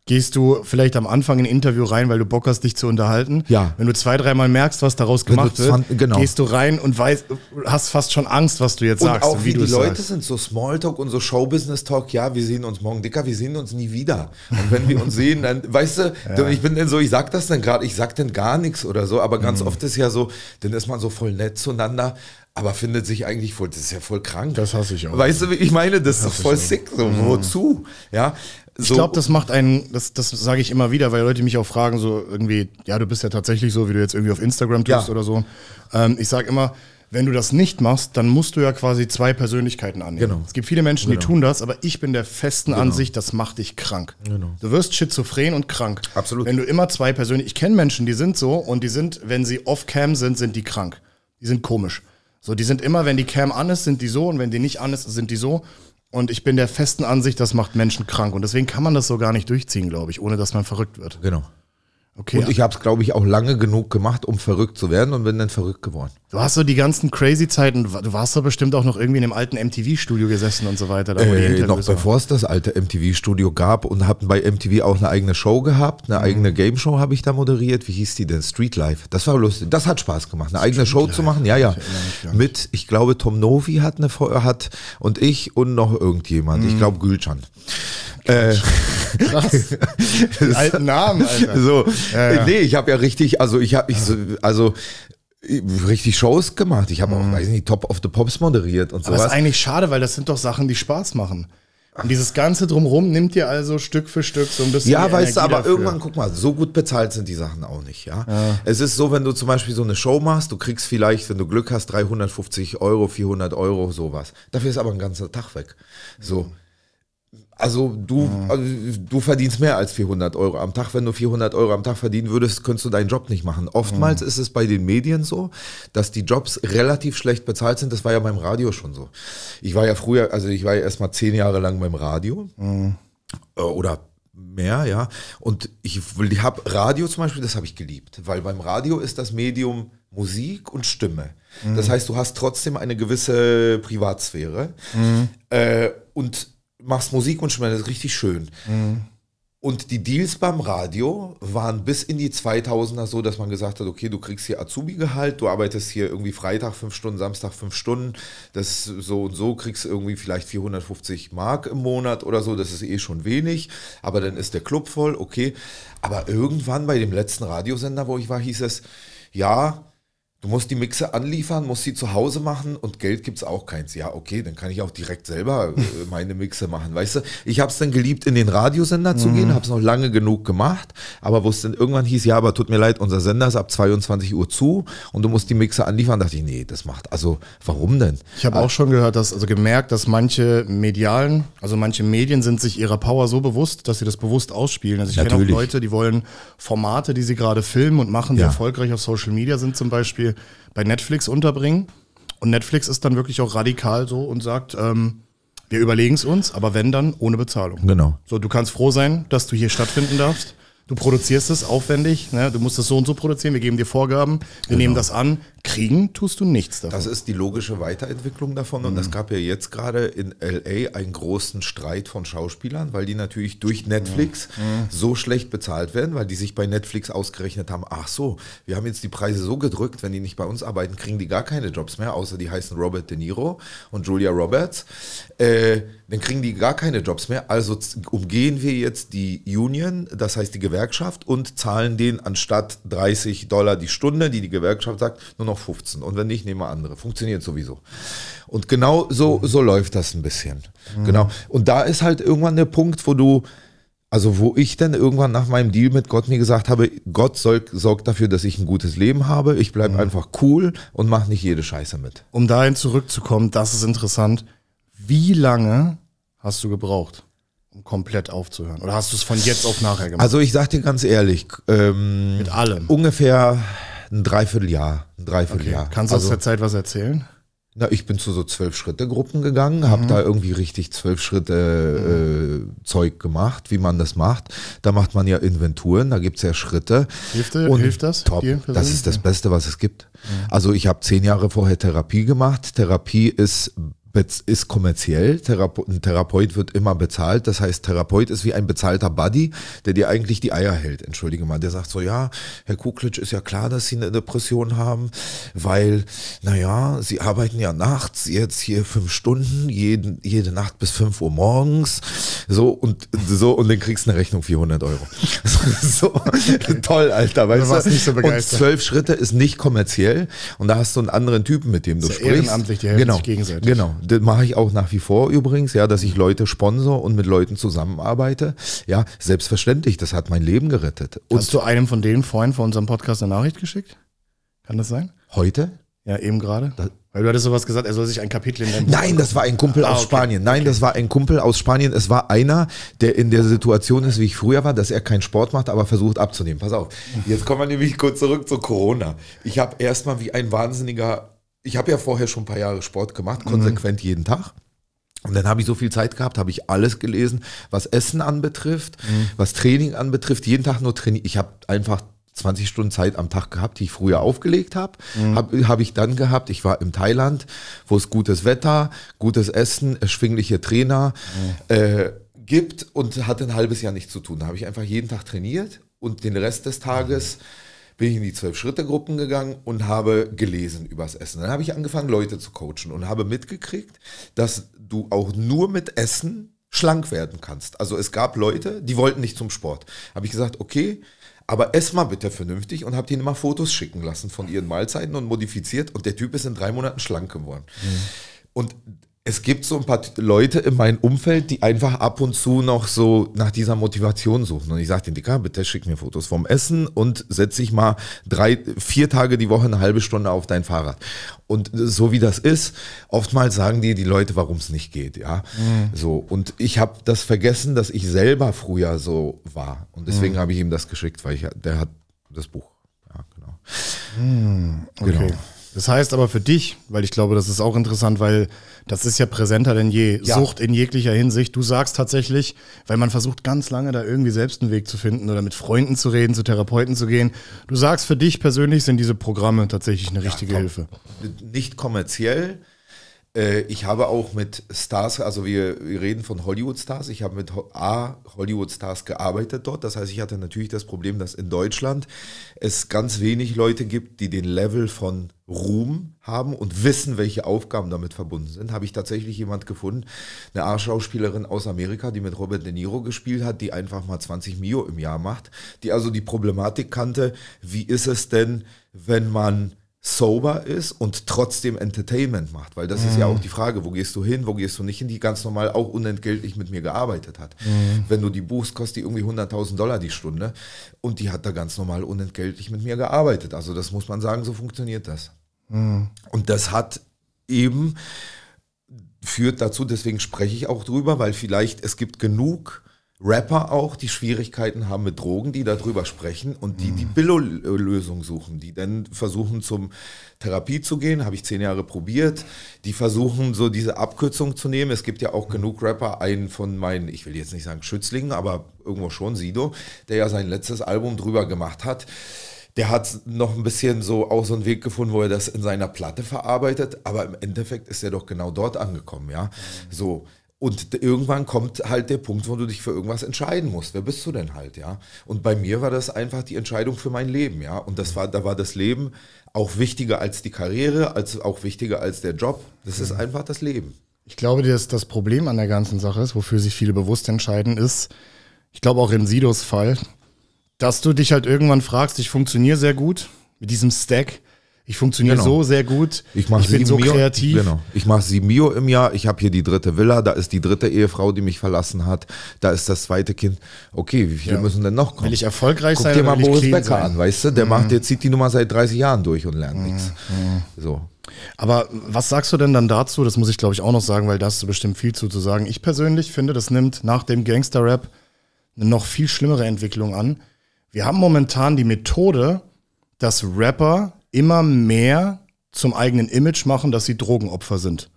gehst du vielleicht am Anfang in ein Interview rein, weil du Bock hast, dich zu unterhalten. Ja. Wenn du zwei, dreimal merkst, was daraus gemacht wird, genau. gehst du rein und weißt, hast fast schon Angst, was du jetzt und sagst. Auch und wie, wie die Leute sagst. sind, so Smalltalk und so Showbusiness-Talk, ja, wir sehen uns morgen, Dicker, wir sehen uns nie wieder. Und wenn wir uns sehen, dann, weißt du, ja. ich bin denn so, ich sag das dann gerade, ich sag denn gar nichts oder so, aber ganz mhm. oft ist ja so, dann ist man so voll nett zueinander, aber findet sich eigentlich voll, das ist ja voll krank. Das hasse ich auch. Weißt du, ich meine, das, das ist voll sick, so, mhm. wozu? Ja, so. Ich glaube, das macht einen, das, das sage ich immer wieder, weil Leute mich auch fragen, so irgendwie, ja, du bist ja tatsächlich so, wie du jetzt irgendwie auf Instagram tust ja. oder so. Ähm, ich sage immer, wenn du das nicht machst, dann musst du ja quasi zwei Persönlichkeiten annehmen. Genau. Es gibt viele Menschen, genau. die tun das, aber ich bin der festen genau. Ansicht, das macht dich krank. Genau. Du wirst schizophren und krank. Absolut. Wenn du immer zwei Persönlichkeiten, ich kenne Menschen, die sind so und die sind, wenn sie off-cam sind, sind die krank. Die sind komisch. So, die sind immer, wenn die Cam an ist, sind die so und wenn die nicht an ist, sind die so. Und ich bin der festen Ansicht, das macht Menschen krank. Und deswegen kann man das so gar nicht durchziehen, glaube ich, ohne dass man verrückt wird. Genau. Okay, und ich habe es, glaube ich, auch lange genug gemacht, um verrückt zu werden und bin dann verrückt geworden. Du hast so die ganzen crazy Zeiten, du warst doch bestimmt auch noch irgendwie in einem alten MTV-Studio gesessen und so weiter. Da, äh, noch bevor es das alte MTV-Studio gab und hatten bei MTV auch eine eigene Show gehabt, eine mhm. eigene Game Show habe ich da moderiert. Wie hieß die denn? Street Life. Das war lustig, das hat Spaß gemacht, eine eigene Street Show Life. zu machen. Ja, ja. Ich Mit, ich glaube, Tom Novi hat eine hat und ich und noch irgendjemand. Mhm. Ich glaube, Gülcan. Äh, Krass. Die alten Namen, Alter. So, ja, ja. nee, ich habe ja richtig, also ich habe, ich, also richtig Shows gemacht. Ich habe auch, mhm. weiß nicht, Top of the Pops moderiert und so. Aber ist eigentlich schade, weil das sind doch Sachen, die Spaß machen. Und dieses Ganze drumrum nimmt dir also Stück für Stück so ein bisschen. Ja, weißt du, aber dafür. irgendwann, guck mal, so gut bezahlt sind die Sachen auch nicht, ja? ja? Es ist so, wenn du zum Beispiel so eine Show machst, du kriegst vielleicht, wenn du Glück hast, 350 Euro, 400 Euro, sowas. Dafür ist aber ein ganzer Tag weg. So. Mhm. Also du, also du verdienst mehr als 400 Euro am Tag. Wenn du 400 Euro am Tag verdienen würdest, könntest du deinen Job nicht machen. Oftmals mhm. ist es bei den Medien so, dass die Jobs relativ schlecht bezahlt sind. Das war ja beim Radio schon so. Ich war ja früher, also ich war ja erst mal zehn Jahre lang beim Radio mhm. Äh, oder mehr, ja. Und ich, ich habe Radio zum Beispiel, das habe ich geliebt, weil beim Radio ist das Medium Musik und Stimme. Mhm. Das heißt, du hast trotzdem eine gewisse Privatsphäre. Mhm. Äh, und machst Musik und schmeidest richtig schön. Mhm. Und die Deals beim Radio waren bis in die 2000er so, dass man gesagt hat, okay, du kriegst hier Azubi-Gehalt, du arbeitest hier irgendwie Freitag fünf Stunden, Samstag fünf Stunden, das so und so, kriegst irgendwie vielleicht 450 Mark im Monat oder so, das ist eh schon wenig, aber dann ist der Club voll, okay. Aber irgendwann bei dem letzten Radiosender, wo ich war, hieß es, ja, Du musst die Mixe anliefern, musst sie zu Hause machen und Geld gibt es auch keins. Ja, okay, dann kann ich auch direkt selber äh, meine Mixe machen, weißt du? Ich habe es dann geliebt, in den Radiosender zu mhm. gehen, es noch lange genug gemacht, aber wo es dann irgendwann hieß, ja, aber tut mir leid, unser Sender ist ab 22 Uhr zu und du musst die Mixe anliefern, dachte ich, nee, das macht, also warum denn? Ich habe auch schon gehört, dass, also gemerkt, dass manche medialen, also manche Medien sind sich ihrer Power so bewusst, dass sie das bewusst ausspielen. Also ich kenne auch Leute, die wollen Formate, die sie gerade filmen und machen, die ja. erfolgreich auf Social Media sind zum Beispiel, bei Netflix unterbringen. Und Netflix ist dann wirklich auch radikal so und sagt, ähm, wir überlegen es uns, aber wenn dann ohne Bezahlung. Genau. So, du kannst froh sein, dass du hier stattfinden darfst du produzierst es aufwendig, ne? du musst es so und so produzieren, wir geben dir Vorgaben, wir genau. nehmen das an, kriegen tust du nichts davon. Das ist die logische Weiterentwicklung davon und es mhm. gab ja jetzt gerade in LA einen großen Streit von Schauspielern, weil die natürlich durch Netflix Mhm. so schlecht bezahlt werden, weil die sich bei Netflix ausgerechnet haben, ach so, wir haben jetzt die Preise so gedrückt, wenn die nicht bei uns arbeiten, kriegen die gar keine Jobs mehr, außer die heißen Robert De Niro und Julia Roberts. Äh, dann kriegen die gar keine Jobs mehr. Also umgehen wir jetzt die Union, das heißt die Gewerkschaft, und zahlen denen anstatt 30 Dollar die Stunde, die die Gewerkschaft sagt, nur noch 15. Und wenn nicht, nehmen wir andere. Funktioniert sowieso. Und genau so, so läuft das ein bisschen. Mhm. Genau. Und da ist halt irgendwann der Punkt, wo du, also wo ich dann irgendwann nach meinem Deal mit Gott mir gesagt habe, Gott sorg, sorgt dafür, dass ich ein gutes Leben habe, ich bleibe mhm. einfach cool und mache nicht jede Scheiße mit. Um dahin zurückzukommen, das ist interessant. Wie lange hast du gebraucht, um komplett aufzuhören? Oder hast du es von jetzt auf nachher gemacht? Also ich sag dir ganz ehrlich, ähm, mit allem. Ungefähr ein Dreivierteljahr. Ein Dreivierteljahr. Okay. Kannst du also, aus der Zeit was erzählen? Na, ich bin zu so zwölf Schritte Gruppen gegangen, mhm. habe da irgendwie richtig zwölf Schritte äh, mhm. Zeug gemacht, wie man das macht. Da macht man ja Inventuren, da gibt's ja Schritte. Hilft, und hilft das? Top. Das ist das Beste, was es gibt. Mhm. Also ich habe zehn Jahre vorher Therapie gemacht. Therapie ist ist kommerziell. Therape ein Therapeut wird immer bezahlt. Das heißt, Therapeut ist wie ein bezahlter Buddy, der dir eigentlich die Eier hält. Entschuldige mal, der sagt so, ja, Herr Kuklitsch, ist ja klar, dass Sie eine Depression haben, weil, naja, Sie arbeiten ja nachts, jetzt hier fünf Stunden, jeden, jede Nacht bis fünf Uhr morgens. So und so und dann kriegst du eine Rechnung 400 Euro. so, toll, Alter, weißt du? Nicht so begeistert. Und zwölf Schritte ist nicht kommerziell und da hast du einen anderen Typen, mit dem du sprichst. Ehrenamtlich, die helfen genau, sich gegenseitig. Genau, das mache ich auch nach wie vor übrigens, ja, dass ich Leute sponsor und mit Leuten zusammenarbeite. Ja, selbstverständlich, das hat mein Leben gerettet. Und Hast du einem von denen vorhin vor unserem Podcast eine Nachricht geschickt? Kann das sein? Heute? Ja, eben gerade. weil du hattest sowas gesagt, er soll sich ein Kapitel in deinem Nein, das war ein Kumpel ah, aus okay. Spanien. Nein, okay. das war ein Kumpel aus Spanien. Es war einer, der in der Situation ist, wie ich früher war, dass er keinen Sport macht, aber versucht abzunehmen. Pass auf. Jetzt kommen wir nämlich kurz zurück zu Corona. Ich habe erstmal wie ein wahnsinniger ich habe ja vorher schon ein paar Jahre Sport gemacht, konsequent mhm. jeden Tag. Und dann habe ich so viel Zeit gehabt, habe ich alles gelesen, was Essen anbetrifft, mhm. was Training anbetrifft, jeden Tag nur trainiert. Ich habe einfach 20 Stunden Zeit am Tag gehabt, die ich früher aufgelegt habe. Mhm. Habe hab ich dann gehabt, ich war im Thailand, wo es gutes Wetter, gutes Essen, erschwingliche Trainer mhm. äh, gibt und hatte ein halbes Jahr nichts zu tun. Da habe ich einfach jeden Tag trainiert und den Rest des Tages... Mhm bin ich in die Zwölf-Schritte-Gruppen gegangen und habe gelesen übers Essen. Dann habe ich angefangen, Leute zu coachen und habe mitgekriegt, dass du auch nur mit Essen schlank werden kannst. Also es gab Leute, die wollten nicht zum Sport. Habe ich gesagt, okay, aber ess mal bitte vernünftig und habe denen mal Fotos schicken lassen von ihren Mahlzeiten und modifiziert und der Typ ist in drei Monaten schlank geworden. Mhm. Und es gibt so ein paar Leute in meinem Umfeld, die einfach ab und zu noch so nach dieser Motivation suchen. Und ich sage denen, Dicker, bitte schick mir Fotos vom Essen und setz dich mal drei, vier Tage die Woche eine halbe Stunde auf dein Fahrrad. Und so wie das ist, oftmals sagen dir die Leute, warum es nicht geht, ja. Mhm. So. Und ich habe das vergessen, dass ich selber früher so war. Und deswegen mhm. habe ich ihm das geschickt, weil ich, der hat das Buch. Ja, genau. Mhm, genau. okay. Genau. Das heißt aber für dich, weil ich glaube, das ist auch interessant, weil das ist ja präsenter denn je. Ja. Sucht in jeglicher Hinsicht. Du sagst tatsächlich, weil man versucht ganz lange da irgendwie selbst einen Weg zu finden oder mit Freunden zu reden, zu Therapeuten zu gehen. Du sagst, für dich persönlich sind diese Programme tatsächlich eine richtige ja, Hilfe. Nicht kommerziell, äh, ich habe auch mit Stars, also wir, wir reden von Hollywood-Stars, ich habe mit A, Hollywood-Stars gearbeitet dort. Das heißt, ich hatte natürlich das Problem, dass in Deutschland es ganz wenig Leute gibt, die den Level von Ruhm haben und wissen, welche Aufgaben damit verbunden sind. Habe ich tatsächlich jemand gefunden, eine A-Schauspielerin aus Amerika, die mit Robert De Niro gespielt hat, die einfach mal 20 Mio im Jahr macht, die also die Problematik kannte, wie ist es denn, wenn man sober ist und trotzdem Entertainment macht. Weil das mhm. ist ja mhm. auch die Frage, wo gehst du hin, wo gehst du nicht hin, die ganz normal auch unentgeltlich mit mir gearbeitet hat. Mhm. Wenn du die buchst, kostet die irgendwie 100.000 Dollar die Stunde und die hat da ganz normal unentgeltlich mit mir gearbeitet. Also das muss man sagen, so funktioniert das. Mhm. Und das hat eben, führt dazu, deswegen spreche ich auch drüber, weil vielleicht es gibt genug Rapper auch, die Schwierigkeiten haben mit Drogen, die darüber sprechen und die die Billo-Lösung mhm. suchen, die dann versuchen zum Therapie zu gehen, habe ich zehn Jahre probiert, die versuchen so diese Abkürzung zu nehmen. Es gibt ja auch mhm. genug Rapper, einen von meinen, ich will jetzt nicht sagen Schützlingen, aber irgendwo schon Sido, der ja sein letztes Album drüber gemacht hat der hat noch ein bisschen so auch so einen Weg gefunden, wo er das in seiner Platte verarbeitet, aber im Endeffekt ist er doch genau dort angekommen, ja. Mhm. So, und irgendwann kommt halt der Punkt, wo du dich für irgendwas entscheiden musst. Wer bist du denn halt, ja? Und bei mir war das einfach die Entscheidung für mein Leben, ja? Und das war, da war das Leben auch wichtiger als die Karriere, als auch wichtiger als der Job. Das mhm. ist einfach das Leben. Ich glaube, dass das Problem an der ganzen Sache ist, wofür sich viele bewusst entscheiden, ist, ich glaube auch in Sidos Fall, dass du dich halt irgendwann fragst, ich funktioniere sehr gut mit diesem Stack ich funktioniere genau. so sehr gut. Ich, ich bin so Mio, kreativ. Genau. Ich mache sieben Mio im Jahr. Ich habe hier die dritte Villa. Da ist die dritte Ehefrau, die mich verlassen hat. Da ist das zweite Kind. Okay, wie viele ja. müssen denn noch kommen? Will ich erfolgreich Guck sein? Guck dir mal Boris Becker sein? an, weißt du? Der, mhm. macht, der zieht die Nummer seit 30 Jahren durch und lernt mhm. nichts. Mhm. So. Aber was sagst du denn dann dazu? Das muss ich, glaube ich, auch noch sagen, weil da hast du bestimmt viel zu, zu sagen. Ich persönlich finde, das nimmt nach dem Gangster-Rap eine noch viel schlimmere Entwicklung an. Wir haben momentan die Methode, dass Rapper immer mehr zum eigenen Image machen, dass sie Drogenopfer sind.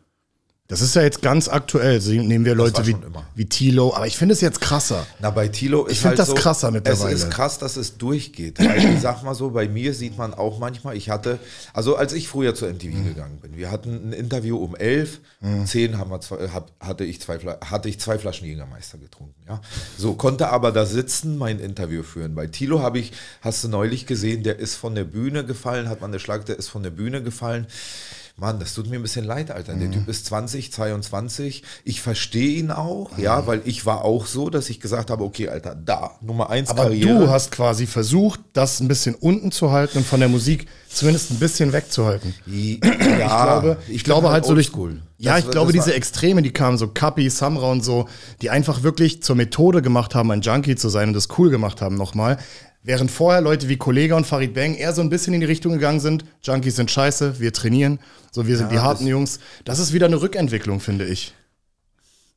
Das ist ja jetzt ganz aktuell. So nehmen wir Leute wie, wie Tilo, aber ich finde es jetzt krasser. Na, bei Tilo ist Ich finde halt das so, krasser mittlerweile. Es ist krass, dass es durchgeht. Weil ich sag mal so, bei mir sieht man auch manchmal, ich hatte, also als ich früher zur MTV mhm. gegangen bin, wir hatten ein Interview um 11. mhm. um zehn haben wir zwei, hab, hatte, ich zwei, hatte ich zwei Flaschen Jägermeister getrunken. Ja? So, konnte aber da sitzen, mein Interview führen. Bei Tilo habe ich, hast du neulich gesehen, der ist von der Bühne gefallen, hat man eine Schlag, der ist von der Bühne gefallen Mann, das tut mir ein bisschen leid, Alter. Der mhm. Typ ist 20, 22. Ich verstehe ihn auch, mhm. ja, weil ich war auch so, dass ich gesagt habe, okay, Alter, da, Nummer eins Aber Karriere. du hast quasi versucht, das ein bisschen unten zu halten und von der Musik zumindest ein bisschen wegzuhalten. Ja, ich glaube, ich, ich glaube halt so halt durch, cool. Ja, das, ich glaube, diese Extreme, die kamen, so Kapi, Samra und so, die einfach wirklich zur Methode gemacht haben, ein Junkie zu sein und das cool gemacht haben nochmal. Während vorher Leute wie Kollega und Farid Bang eher so ein bisschen in die Richtung gegangen sind, Junkies sind scheiße, wir trainieren, so wir sind ja, die harten Jungs. Das ist wieder eine Rückentwicklung, finde ich.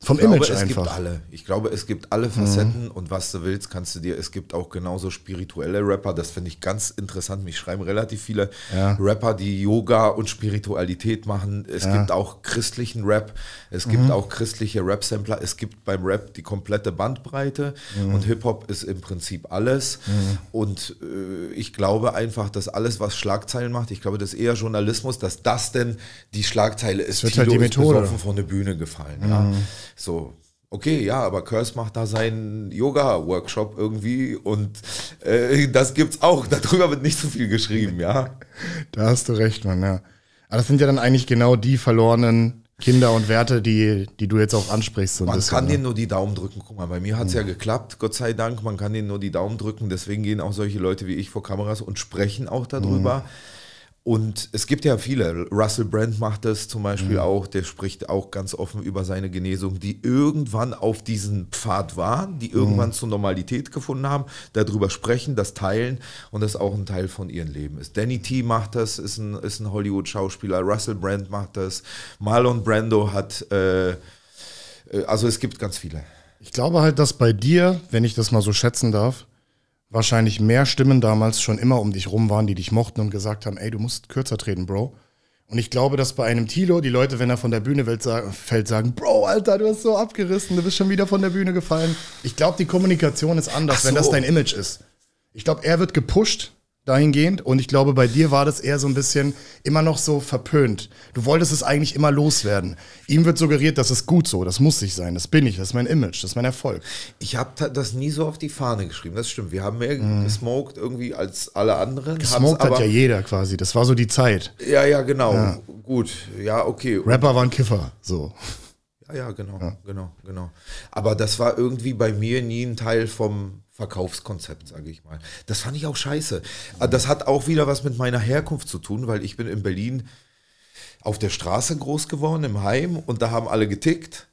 Vom ich Image glaube, es einfach. Gibt alle. Ich glaube, es gibt alle mhm. Facetten mhm. und was du willst, kannst du dir. Es gibt auch genauso spirituelle Rapper. Das finde ich ganz interessant. Mich schreiben relativ viele ja. Rapper, die Yoga und Spiritualität machen. Es ja. gibt auch christlichen Rap. Es mhm. gibt auch christliche Rap-Sampler. Es gibt beim Rap die komplette Bandbreite mhm. und Hip-Hop ist im Prinzip alles. Mhm. Und äh, ich glaube einfach, dass alles, was Schlagzeilen macht, ich glaube, das ist eher Journalismus, dass das denn die Schlagzeile ist. Das wird halt die Methode. von der Bühne gefallen. Ja. Mhm. So, okay, ja, aber Curse macht da seinen Yoga-Workshop irgendwie und äh, das gibt's auch. Darüber wird nicht so viel geschrieben, ja. Da hast du recht, Mann, ja. Aber das sind ja dann eigentlich genau die verlorenen Kinder und Werte, die, die du jetzt auch ansprichst. So man bisschen, kann ne? denen nur die Daumen drücken. Guck mal, bei mir hat's ja. ja hm. geklappt, Gott sei Dank. Man kann denen nur die Daumen drücken. Deswegen gehen auch solche Leute wie ich vor Kameras und sprechen auch darüber. Mhm und es gibt ja viele. Russell Brand macht das zum Beispiel mhm. auch. Der spricht auch ganz offen über seine Genesung, die irgendwann auf diesen Pfad waren, die mhm. irgendwann mhm. zur Normalität gefunden haben, darüber sprechen, das teilen und das auch ein Teil von ihrem Leben ist. Danny T macht das, ist ein, ist ein Hollywood-Schauspieler. Russell Brand macht das. Marlon Brando hat, äh, äh also es gibt ganz viele. Ich glaube halt, dass bei dir, wenn ich das mal so schätzen darf, wahrscheinlich mehr Stimmen damals schon immer um dich rum waren, die dich mochten und gesagt haben, ey, du musst kürzer treten, Bro. Und ich glaube, dass bei einem Tilo die Leute, wenn er von der Bühne fällt, sagen, Bro, Alter, du hast so abgerissen, du bist schon wieder von der Bühne gefallen. Ich glaube, die Kommunikation ist anders, so. wenn das dein Image ist. Ich glaube, er wird gepusht dahingehend. Und ich glaube, bei dir war das eher so ein bisschen immer noch so verpönt. Du wolltest es eigentlich immer loswerden. Ihm wird suggeriert, das ist gut so, das muss ich sein, das bin ich, das ist mein Image, das ist mein Erfolg. Ich habe das nie so auf die Fahne geschrieben, das stimmt. Wir haben mehr mhm. gesmoked irgendwie als alle anderen. Gesmoked hat ja jeder quasi, das war so die Zeit. Ja, ja, genau. Ja. Gut, ja, okay. Rapper waren Kiffer, so. Ja, ja, genau, ja. genau, genau. Aber das war irgendwie bei mir nie ein Teil vom Verkaufskonzept, sage ich mal. Das fand ich auch scheiße. Ah, das hat auch wieder was mit meiner Herkunft zu tun, weil ich bin in Berlin auf der Straße groß geworden, im Heim, und da haben alle getickt.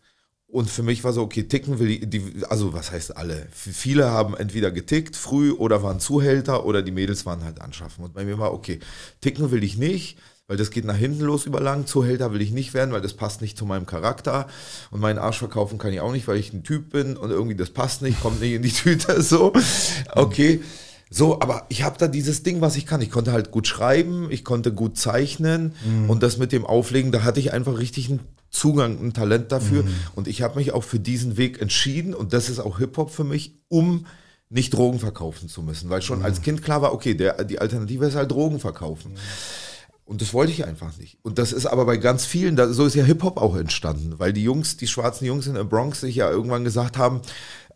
Und für mich war so, okay, ticken will die, die, also was heißt alle? Viele haben entweder getickt früh oder waren Zuhälter oder die Mädels waren halt anschaffen. Und bei mir war, okay, ticken will ich nicht, weil das geht nach hinten los über lang. Zuhälter will ich nicht werden, weil das passt nicht zu meinem Charakter. Und meinen Arsch verkaufen kann ich auch nicht, weil ich ein Typ bin und irgendwie das passt nicht, kommt nicht in die Tüte. So, okay. So, aber ich habe da dieses Ding, was ich kann. Ich konnte halt gut schreiben, ich konnte gut zeichnen mhm. und das mit dem Auflegen, da hatte ich einfach richtig einen Zugang, ein Talent dafür. Mhm. Und ich habe mich auch für diesen Weg entschieden und das ist auch Hip-Hop für mich, um nicht Drogen verkaufen zu müssen. Weil schon mhm. als Kind klar war, okay, der, die Alternative ist halt Drogen verkaufen. Mhm. Und das wollte ich einfach nicht. Und das ist aber bei ganz vielen, da, so ist ja Hip-Hop auch entstanden, weil die Jungs, die schwarzen Jungs in der Bronx sich ja irgendwann gesagt haben,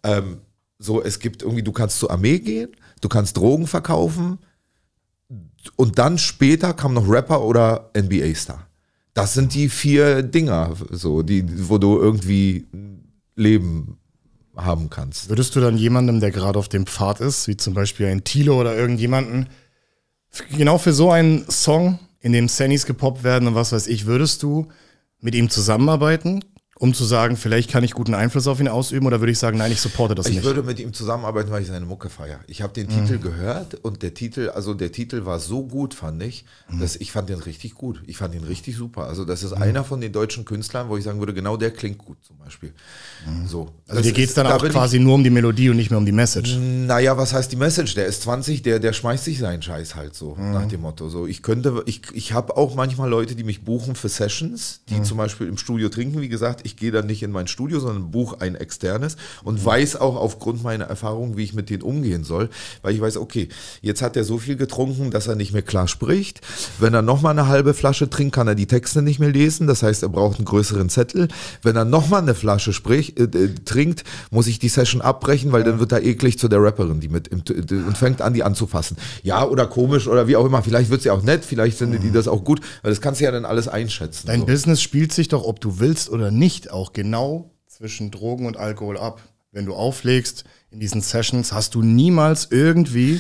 ähm, so, es gibt irgendwie, du kannst zur Armee gehen, du kannst Drogen verkaufen und dann später kam noch Rapper oder NBA-Star. Das sind die vier Dinger, so, die, wo du irgendwie Leben haben kannst. Würdest du dann jemandem, der gerade auf dem Pfad ist, wie zum Beispiel ein Tilo oder irgendjemanden, genau für so einen Song in dem Sannys gepoppt werden und was weiß ich, würdest du mit ihm zusammenarbeiten? um zu sagen, vielleicht kann ich guten Einfluss auf ihn ausüben oder würde ich sagen, nein, ich supporte das ich nicht? Ich würde mit ihm zusammenarbeiten, weil ich seine Mucke feiere. Ich habe den mhm. Titel gehört und der Titel, also der Titel war so gut, fand ich, mhm. dass ich fand den richtig gut. Ich fand ihn richtig super. Also das ist mhm. einer von den deutschen Künstlern, wo ich sagen würde, genau der klingt gut zum Beispiel. Mhm. So. Also dir geht es dann auch quasi nur um die Melodie und nicht mehr um die Message. Naja, was heißt die Message? Der ist 20, der, der schmeißt sich seinen Scheiß halt so, mhm. nach dem Motto. So, ich könnte, ich, ich habe auch manchmal Leute, die mich buchen für Sessions, die mhm. zum Beispiel im Studio trinken, wie gesagt, ich ich gehe dann nicht in mein Studio, sondern buche ein externes und mhm. weiß auch aufgrund meiner Erfahrungen, wie ich mit denen umgehen soll, weil ich weiß, okay, jetzt hat er so viel getrunken, dass er nicht mehr klar spricht. Wenn er nochmal eine halbe Flasche trinkt, kann er die Texte nicht mehr lesen, das heißt, er braucht einen größeren Zettel. Wenn er nochmal eine Flasche sprich, äh, äh, trinkt, muss ich die Session abbrechen, weil ja. dann wird er eklig zu der Rapperin, die mit im, und fängt an, die anzufassen. Ja, oder komisch oder wie auch immer. Vielleicht wird sie auch nett, vielleicht findet mhm. die das auch gut, weil das kannst du ja dann alles einschätzen. Dein so. Business spielt sich doch, ob du willst oder nicht, liegt auch genau zwischen Drogen und Alkohol ab. Wenn du auflegst in diesen Sessions, hast du niemals irgendwie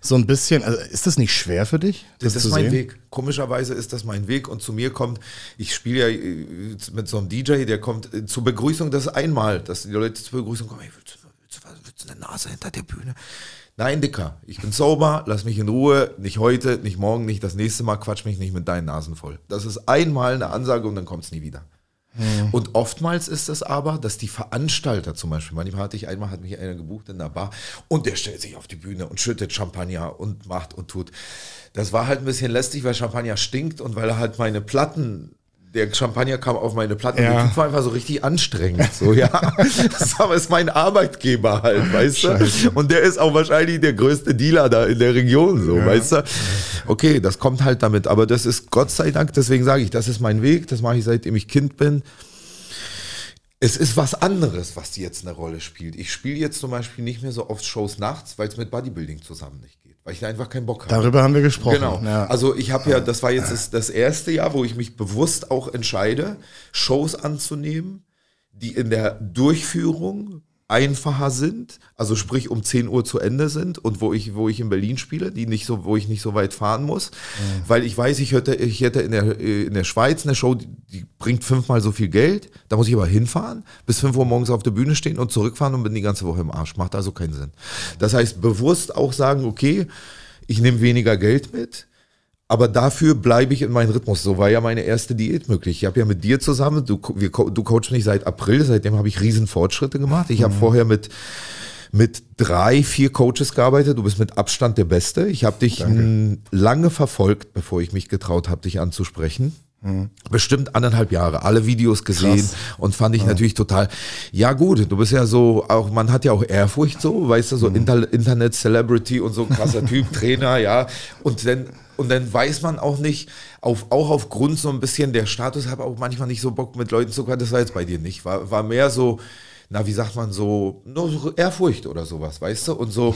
so ein bisschen, also ist das nicht schwer für dich? Das, das ist mein sehen? Weg. Komischerweise ist das mein Weg und zu mir kommt, ich spiele ja äh, mit so einem DJ, der kommt äh, zur Begrüßung, das einmal, dass die Leute zur Begrüßung kommen, hey, willst, willst, eine Nase hinter der Bühne? Nein, Dicker, ich bin sauber, lass mich in Ruhe, nicht heute, nicht morgen, nicht das nächste Mal, quatsch mich nicht mit deinen Nasen voll. Das ist einmal eine Ansage und dann kommt es nie wieder. Hm. Und oftmals ist es aber, dass die Veranstalter zum Beispiel, manchmal hatte ich einmal, hat mich einer gebucht in der Bar und der stellt sich auf die Bühne und schüttet Champagner und macht und tut. Das war halt ein bisschen lästig, weil Champagner stinkt und weil er halt meine Platten der Champagner kam auf meine Platte. Ja. Das war einfach so richtig anstrengend. So, ja. das ist aber ist mein Arbeitgeber halt, weißt du? Und der ist auch wahrscheinlich der größte Dealer da in der Region, so, ja. weißt du? Okay, das kommt halt damit. Aber das ist Gott sei Dank, deswegen sage ich, das ist mein Weg, das mache ich seitdem ich Kind bin. Es ist was anderes, was jetzt eine Rolle spielt. Ich spiele jetzt zum Beispiel nicht mehr so oft Shows nachts, weil es mit Bodybuilding zusammen nicht weil ich da einfach keinen Bock habe. Darüber haben wir gesprochen. Genau. Ja. Also ich habe ja, das war jetzt das, das, erste Jahr, wo ich mich bewusst auch entscheide, Shows anzunehmen, die in der Durchführung einfacher sind, also sprich um 10 Uhr zu Ende sind und wo ich, wo ich in Berlin spiele, die nicht so, wo ich nicht so weit fahren muss. Mhm. Weil ich weiß, ich hätte, ich hätte in der, äh, in der Schweiz eine Show, die, die, bringt fünfmal so viel Geld, da muss ich aber hinfahren, bis 5 Uhr morgens auf der Bühne stehen und zurückfahren und bin die ganze Woche im Arsch. Macht also keinen Sinn. Das heißt, bewusst auch sagen, okay, ich nehme weniger Geld mit, aber dafür bleibe ich in meinem Rhythmus. So war ja meine erste Diät möglich. Ich habe ja mit dir zusammen, du, wir, du coachst mich seit April, seitdem habe ich riesen Fortschritte gemacht. Ich habe mhm. vorher mit mit drei, vier Coaches gearbeitet. Du bist mit Abstand der Beste. Ich habe dich Danke. lange verfolgt, bevor ich mich getraut habe, dich anzusprechen. Mhm. Bestimmt anderthalb Jahre, alle Videos gesehen Krass. und fand ich mhm. natürlich total, ja gut, du bist ja so, auch man hat ja auch Ehrfurcht so, weißt du, so mhm. Inter Internet-Celebrity und so krasser Typ, Trainer, ja. Und dann und dann weiß man auch nicht, auf, auch aufgrund so ein bisschen der Status, habe auch manchmal nicht so Bock mit Leuten zu quatschen. Das war jetzt bei dir nicht. War, war mehr so, na, wie sagt man so, nur so Ehrfurcht oder sowas, weißt du? Und so.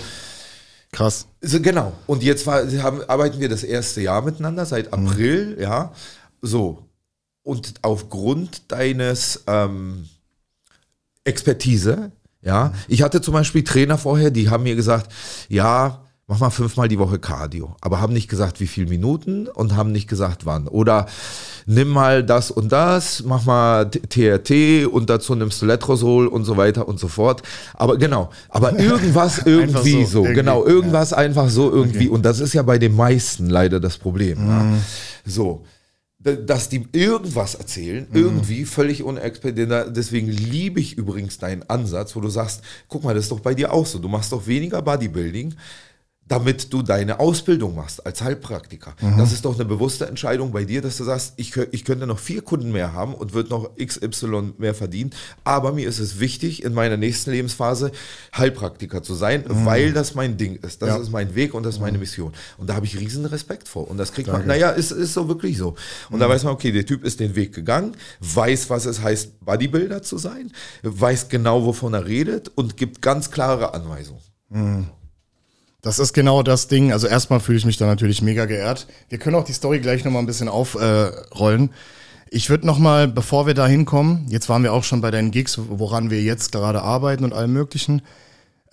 Krass. So, genau. Und jetzt war, haben, arbeiten wir das erste Jahr miteinander, seit mhm. April, mhm. ja. So. Und aufgrund deines ähm, Expertise, ja, ich hatte zum Beispiel Trainer vorher, die haben mir gesagt, ja, mach mal fünfmal die Woche Cardio. Aber haben nicht gesagt, wie viele Minuten und haben nicht gesagt, wann. Oder nimm mal das und das, mach mal TRT und dazu nimmst du Letrosol und so weiter und so fort. Aber genau, aber irgendwas irgendwie so, so. Irgendwie, genau, irgendwas ja. einfach so irgendwie. Okay. Und das ist ja bei den meisten leider das Problem. Mhm. Ja. So dass die irgendwas erzählen, mhm. irgendwie völlig unexpedient. Deswegen liebe ich übrigens deinen Ansatz, wo du sagst, guck mal, das ist doch bei dir auch so. Du machst doch weniger Bodybuilding, damit du deine Ausbildung machst als Heilpraktiker. Mhm. Das ist doch eine bewusste Entscheidung bei dir, dass du sagst, ich, ich könnte noch vier Kunden mehr haben und wird noch XY mehr verdienen. Aber mir ist es wichtig, in meiner nächsten Lebensphase Heilpraktiker zu sein, mhm. weil das mein Ding ist. Das ja. ist mein Weg und das ist meine mhm. Mission. Und da habe ich riesen Respekt vor. Und das kriegt Danke. man, naja, ist, ist so wirklich so. Und mhm. da weiß man, okay, der Typ ist den Weg gegangen, weiß, was es heißt, Bodybuilder zu sein, weiß genau, wovon er redet und gibt ganz klare Anweisungen. Mhm. Das ist genau das Ding. Also erstmal fühle ich mich da natürlich mega geehrt. Wir können auch die Story gleich nochmal ein bisschen aufrollen. Äh, ich würde nochmal, bevor wir da hinkommen, jetzt waren wir auch schon bei deinen Gigs, woran wir jetzt gerade arbeiten und allem Möglichen.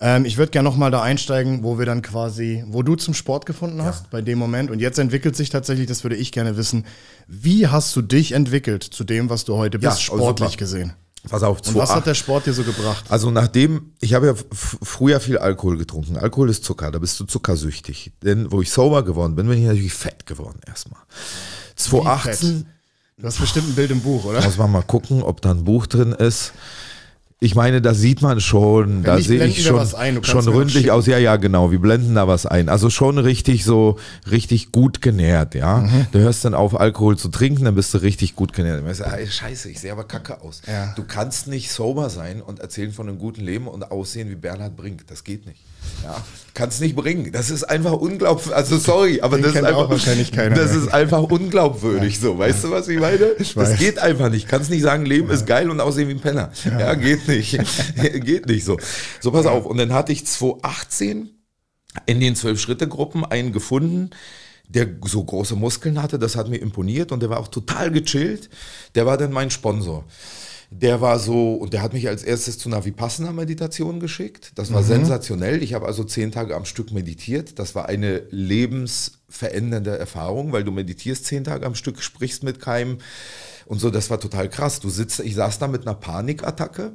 Ähm, ich würde gerne nochmal da einsteigen, wo wir dann quasi, wo du zum Sport gefunden hast, ja. bei dem Moment. Und jetzt entwickelt sich tatsächlich, das würde ich gerne wissen, wie hast du dich entwickelt zu dem, was du heute bist, ja, oh, sportlich also gesehen? Pass auf, 2, Und was 8. hat der Sport dir so gebracht? Also nachdem, ich habe ja früher viel Alkohol getrunken. Alkohol ist Zucker, da bist du zuckersüchtig. Denn wo ich sauber geworden bin, bin ich natürlich fett geworden erstmal. 2018. Du hast bestimmt ein Bild im Buch, oder? Muss man mal gucken, ob da ein Buch drin ist ich meine, da sieht man schon, wenn da sehe ich schon, schon ründlich aus. Ja, ja, genau, wir blenden da was ein. Also schon richtig so, richtig gut genährt, ja. Mhm. Du hörst dann auf, Alkohol zu trinken, dann bist du richtig gut genährt. Dann weißt du, ey, scheiße, ich sehe aber kacke aus. Ja. Du kannst nicht sober sein und erzählen von einem guten Leben und aussehen wie Bernhard Brink. Das geht nicht. Ja. Kannst nicht bringen. Das ist einfach unglaubwürdig. Also sorry, aber das ist einfach wahrscheinlich keiner. Das ist einfach unglaubwürdig. Ja. So, weißt ja. du, was ich meine? Ich das geht einfach nicht. Kannst nicht sagen, Leben ja. ist geil und aussehen wie ein Penner. Ja, geht nicht. geht nicht so. So pass auf. Und dann hatte ich 2018 in den zwölf Schritte Gruppen einen gefunden der so große Muskeln hatte, das hat mir imponiert und der war auch total gechillt. Der war dann mein Sponsor der war so, und der hat mich als erstes zu einer Vipassana-Meditation geschickt. Das war mhm. sensationell. Ich habe also zehn Tage am Stück meditiert. Das war eine lebensverändernde Erfahrung, weil du meditierst zehn Tage am Stück, sprichst mit keinem und so. Das war total krass. Du sitzt, ich saß da mit einer Panikattacke,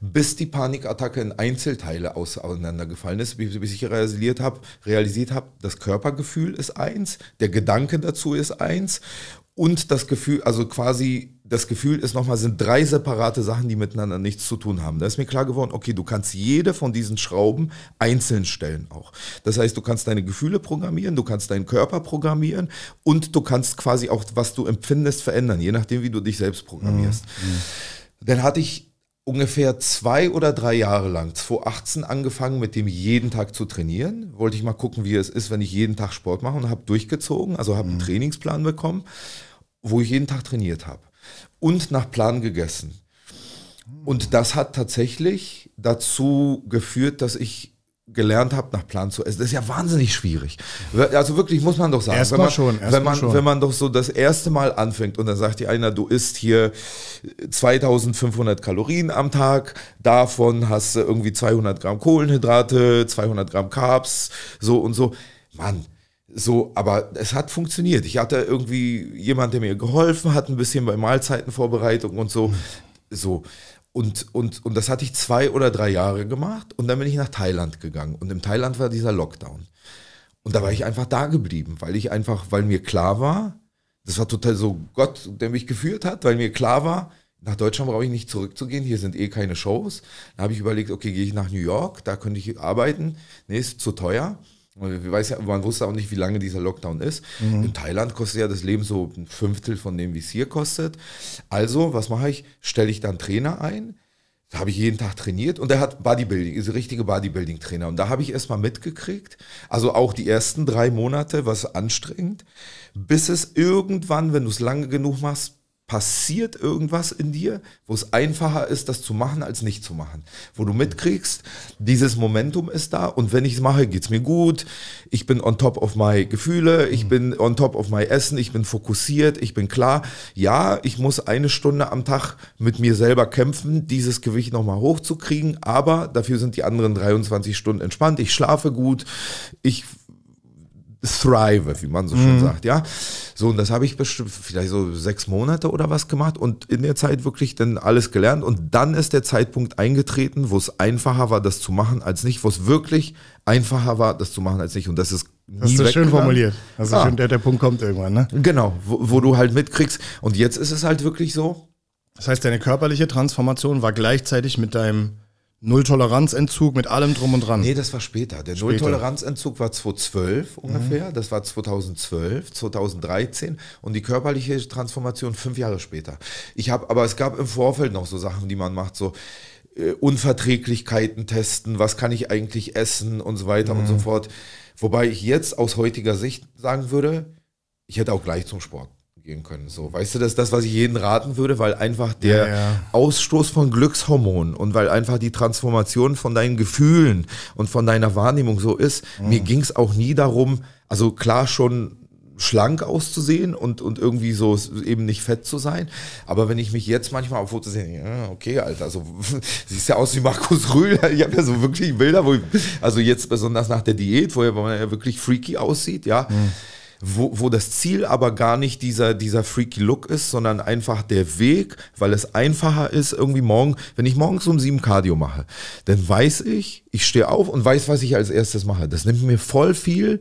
bis die Panikattacke in Einzelteile auseinandergefallen ist, bis ich realisiert habe, realisiert habe, das Körpergefühl ist eins, der Gedanke dazu ist eins und das Gefühl, also quasi das Gefühl ist nochmal, sind drei separate Sachen, die miteinander nichts zu tun haben. Da ist mir klar geworden, okay, du kannst jede von diesen Schrauben einzeln stellen auch. Das heißt, du kannst deine Gefühle programmieren, du kannst deinen Körper programmieren und du kannst quasi auch, was du empfindest, verändern, je nachdem, wie du dich selbst programmierst. Mhm. mhm. Dann hatte ich ungefähr zwei oder drei Jahre lang, 2018 angefangen, mit dem jeden Tag zu trainieren. Wollte ich mal gucken, wie es ist, wenn ich jeden Tag Sport mache und habe durchgezogen, also habe einen mhm. Trainingsplan bekommen, wo ich jeden Tag trainiert habe und nach Plan gegessen. Und das hat tatsächlich dazu geführt, dass ich gelernt habe, nach Plan zu essen. Das ist ja wahnsinnig schwierig. Also wirklich, muss man doch sagen. Erstmal wenn man, schon. Erst wenn, man, schon. wenn man doch so das erste Mal anfängt und dann sagt dir einer, du isst hier 2500 Kalorien am Tag, davon hast du irgendwie 200 Gramm Kohlenhydrate, 200 Gramm Carbs, so und so. Mann, so, aber es hat funktioniert. Ich hatte irgendwie jemand, der mir geholfen hat, ein bisschen bei Mahlzeitenvorbereitung und so. So. Und, und, und das hatte ich zwei oder drei Jahre gemacht und dann bin ich nach Thailand gegangen. Und in Thailand war dieser Lockdown. Und da war ich einfach da geblieben, weil ich einfach, weil mir klar war, das war total so Gott, der mich geführt hat, weil mir klar war, nach Deutschland brauche ich nicht zurückzugehen, hier sind eh keine Shows. Da habe ich überlegt, okay, gehe ich nach New York, da könnte ich arbeiten. Nee, ist zu teuer. Weiß ja, man wusste auch nicht, wie lange dieser Lockdown ist. Mhm. In Thailand kostet ja das Leben so ein Fünftel von dem, wie es hier kostet. Also, was mache ich? Stelle ich dann Trainer ein, da habe ich jeden Tag trainiert und er hat Bodybuilding, ist richtige Bodybuilding-Trainer. Und da habe ich erstmal mitgekriegt, also auch die ersten drei Monate, was anstrengend, bis es irgendwann, wenn du es lange genug machst, passiert irgendwas in dir, wo es einfacher ist, das zu machen, als nicht zu machen. Wo du mitkriegst, dieses Momentum ist da und wenn ich es mache, geht es mir gut, ich bin on top of my Gefühle, ich mhm. bin on top of my Essen, ich bin fokussiert, ich bin klar. Ja, ich muss eine Stunde am Tag mit mir selber kämpfen, dieses Gewicht nochmal hochzukriegen, aber dafür sind die anderen 23 Stunden entspannt, ich schlafe gut, ich thrive, wie man so schön mhm. sagt, ja. So, und das habe ich bestimmt vielleicht so sechs Monate oder was gemacht und in der Zeit wirklich dann alles gelernt. Und dann ist der Zeitpunkt eingetreten, wo es einfacher war, das zu machen als nicht, wo es wirklich einfacher war, das zu machen als nicht. Und das ist das ist so schön formuliert. Also ah. schön, der, der Punkt kommt irgendwann, ne? Genau, wo, wo du halt mitkriegst. Und jetzt ist es halt wirklich so. Das heißt, deine körperliche Transformation war gleichzeitig mit deinem Null-Toleranz-Entzug mit allem drum und dran. Nee, das war später. Der Null-Toleranz-Entzug war 2012 ungefähr, mhm. das war 2012, 2013 und die körperliche Transformation fünf Jahre später. Ich habe, aber es gab im Vorfeld noch so Sachen, die man macht, so äh, Unverträglichkeiten testen, was kann ich eigentlich essen und so weiter mhm. und so mhm. fort. Wobei ich jetzt aus heutiger Sicht sagen würde, ich hätte auch gleich zum Sport gehen können. So, weißt du, das ist das, was ich jedem raten würde, weil einfach der ja, ja. Ausstoß von Glückshormonen und weil einfach die Transformation von deinen Gefühlen und von deiner Wahrnehmung so ist. Mhm. Mir ging es auch nie darum, also klar schon schlank auszusehen und, und irgendwie so eben nicht fett zu sein. Aber wenn ich mich jetzt manchmal auf Fotos sehe, okay, Alter, so also, siehst ja aus wie Markus Rühl. Ich habe ja so wirklich Bilder, wo ich, also jetzt besonders nach der Diät, wo er ja wirklich freaky aussieht, ja. Mhm wo, wo das Ziel aber gar nicht dieser, dieser freaky Look ist, sondern einfach der Weg, weil es einfacher ist, irgendwie morgen, wenn ich morgens um sieben Cardio mache, dann weiß ich, ich stehe auf und weiß, was ich als erstes mache. Das nimmt mir voll viel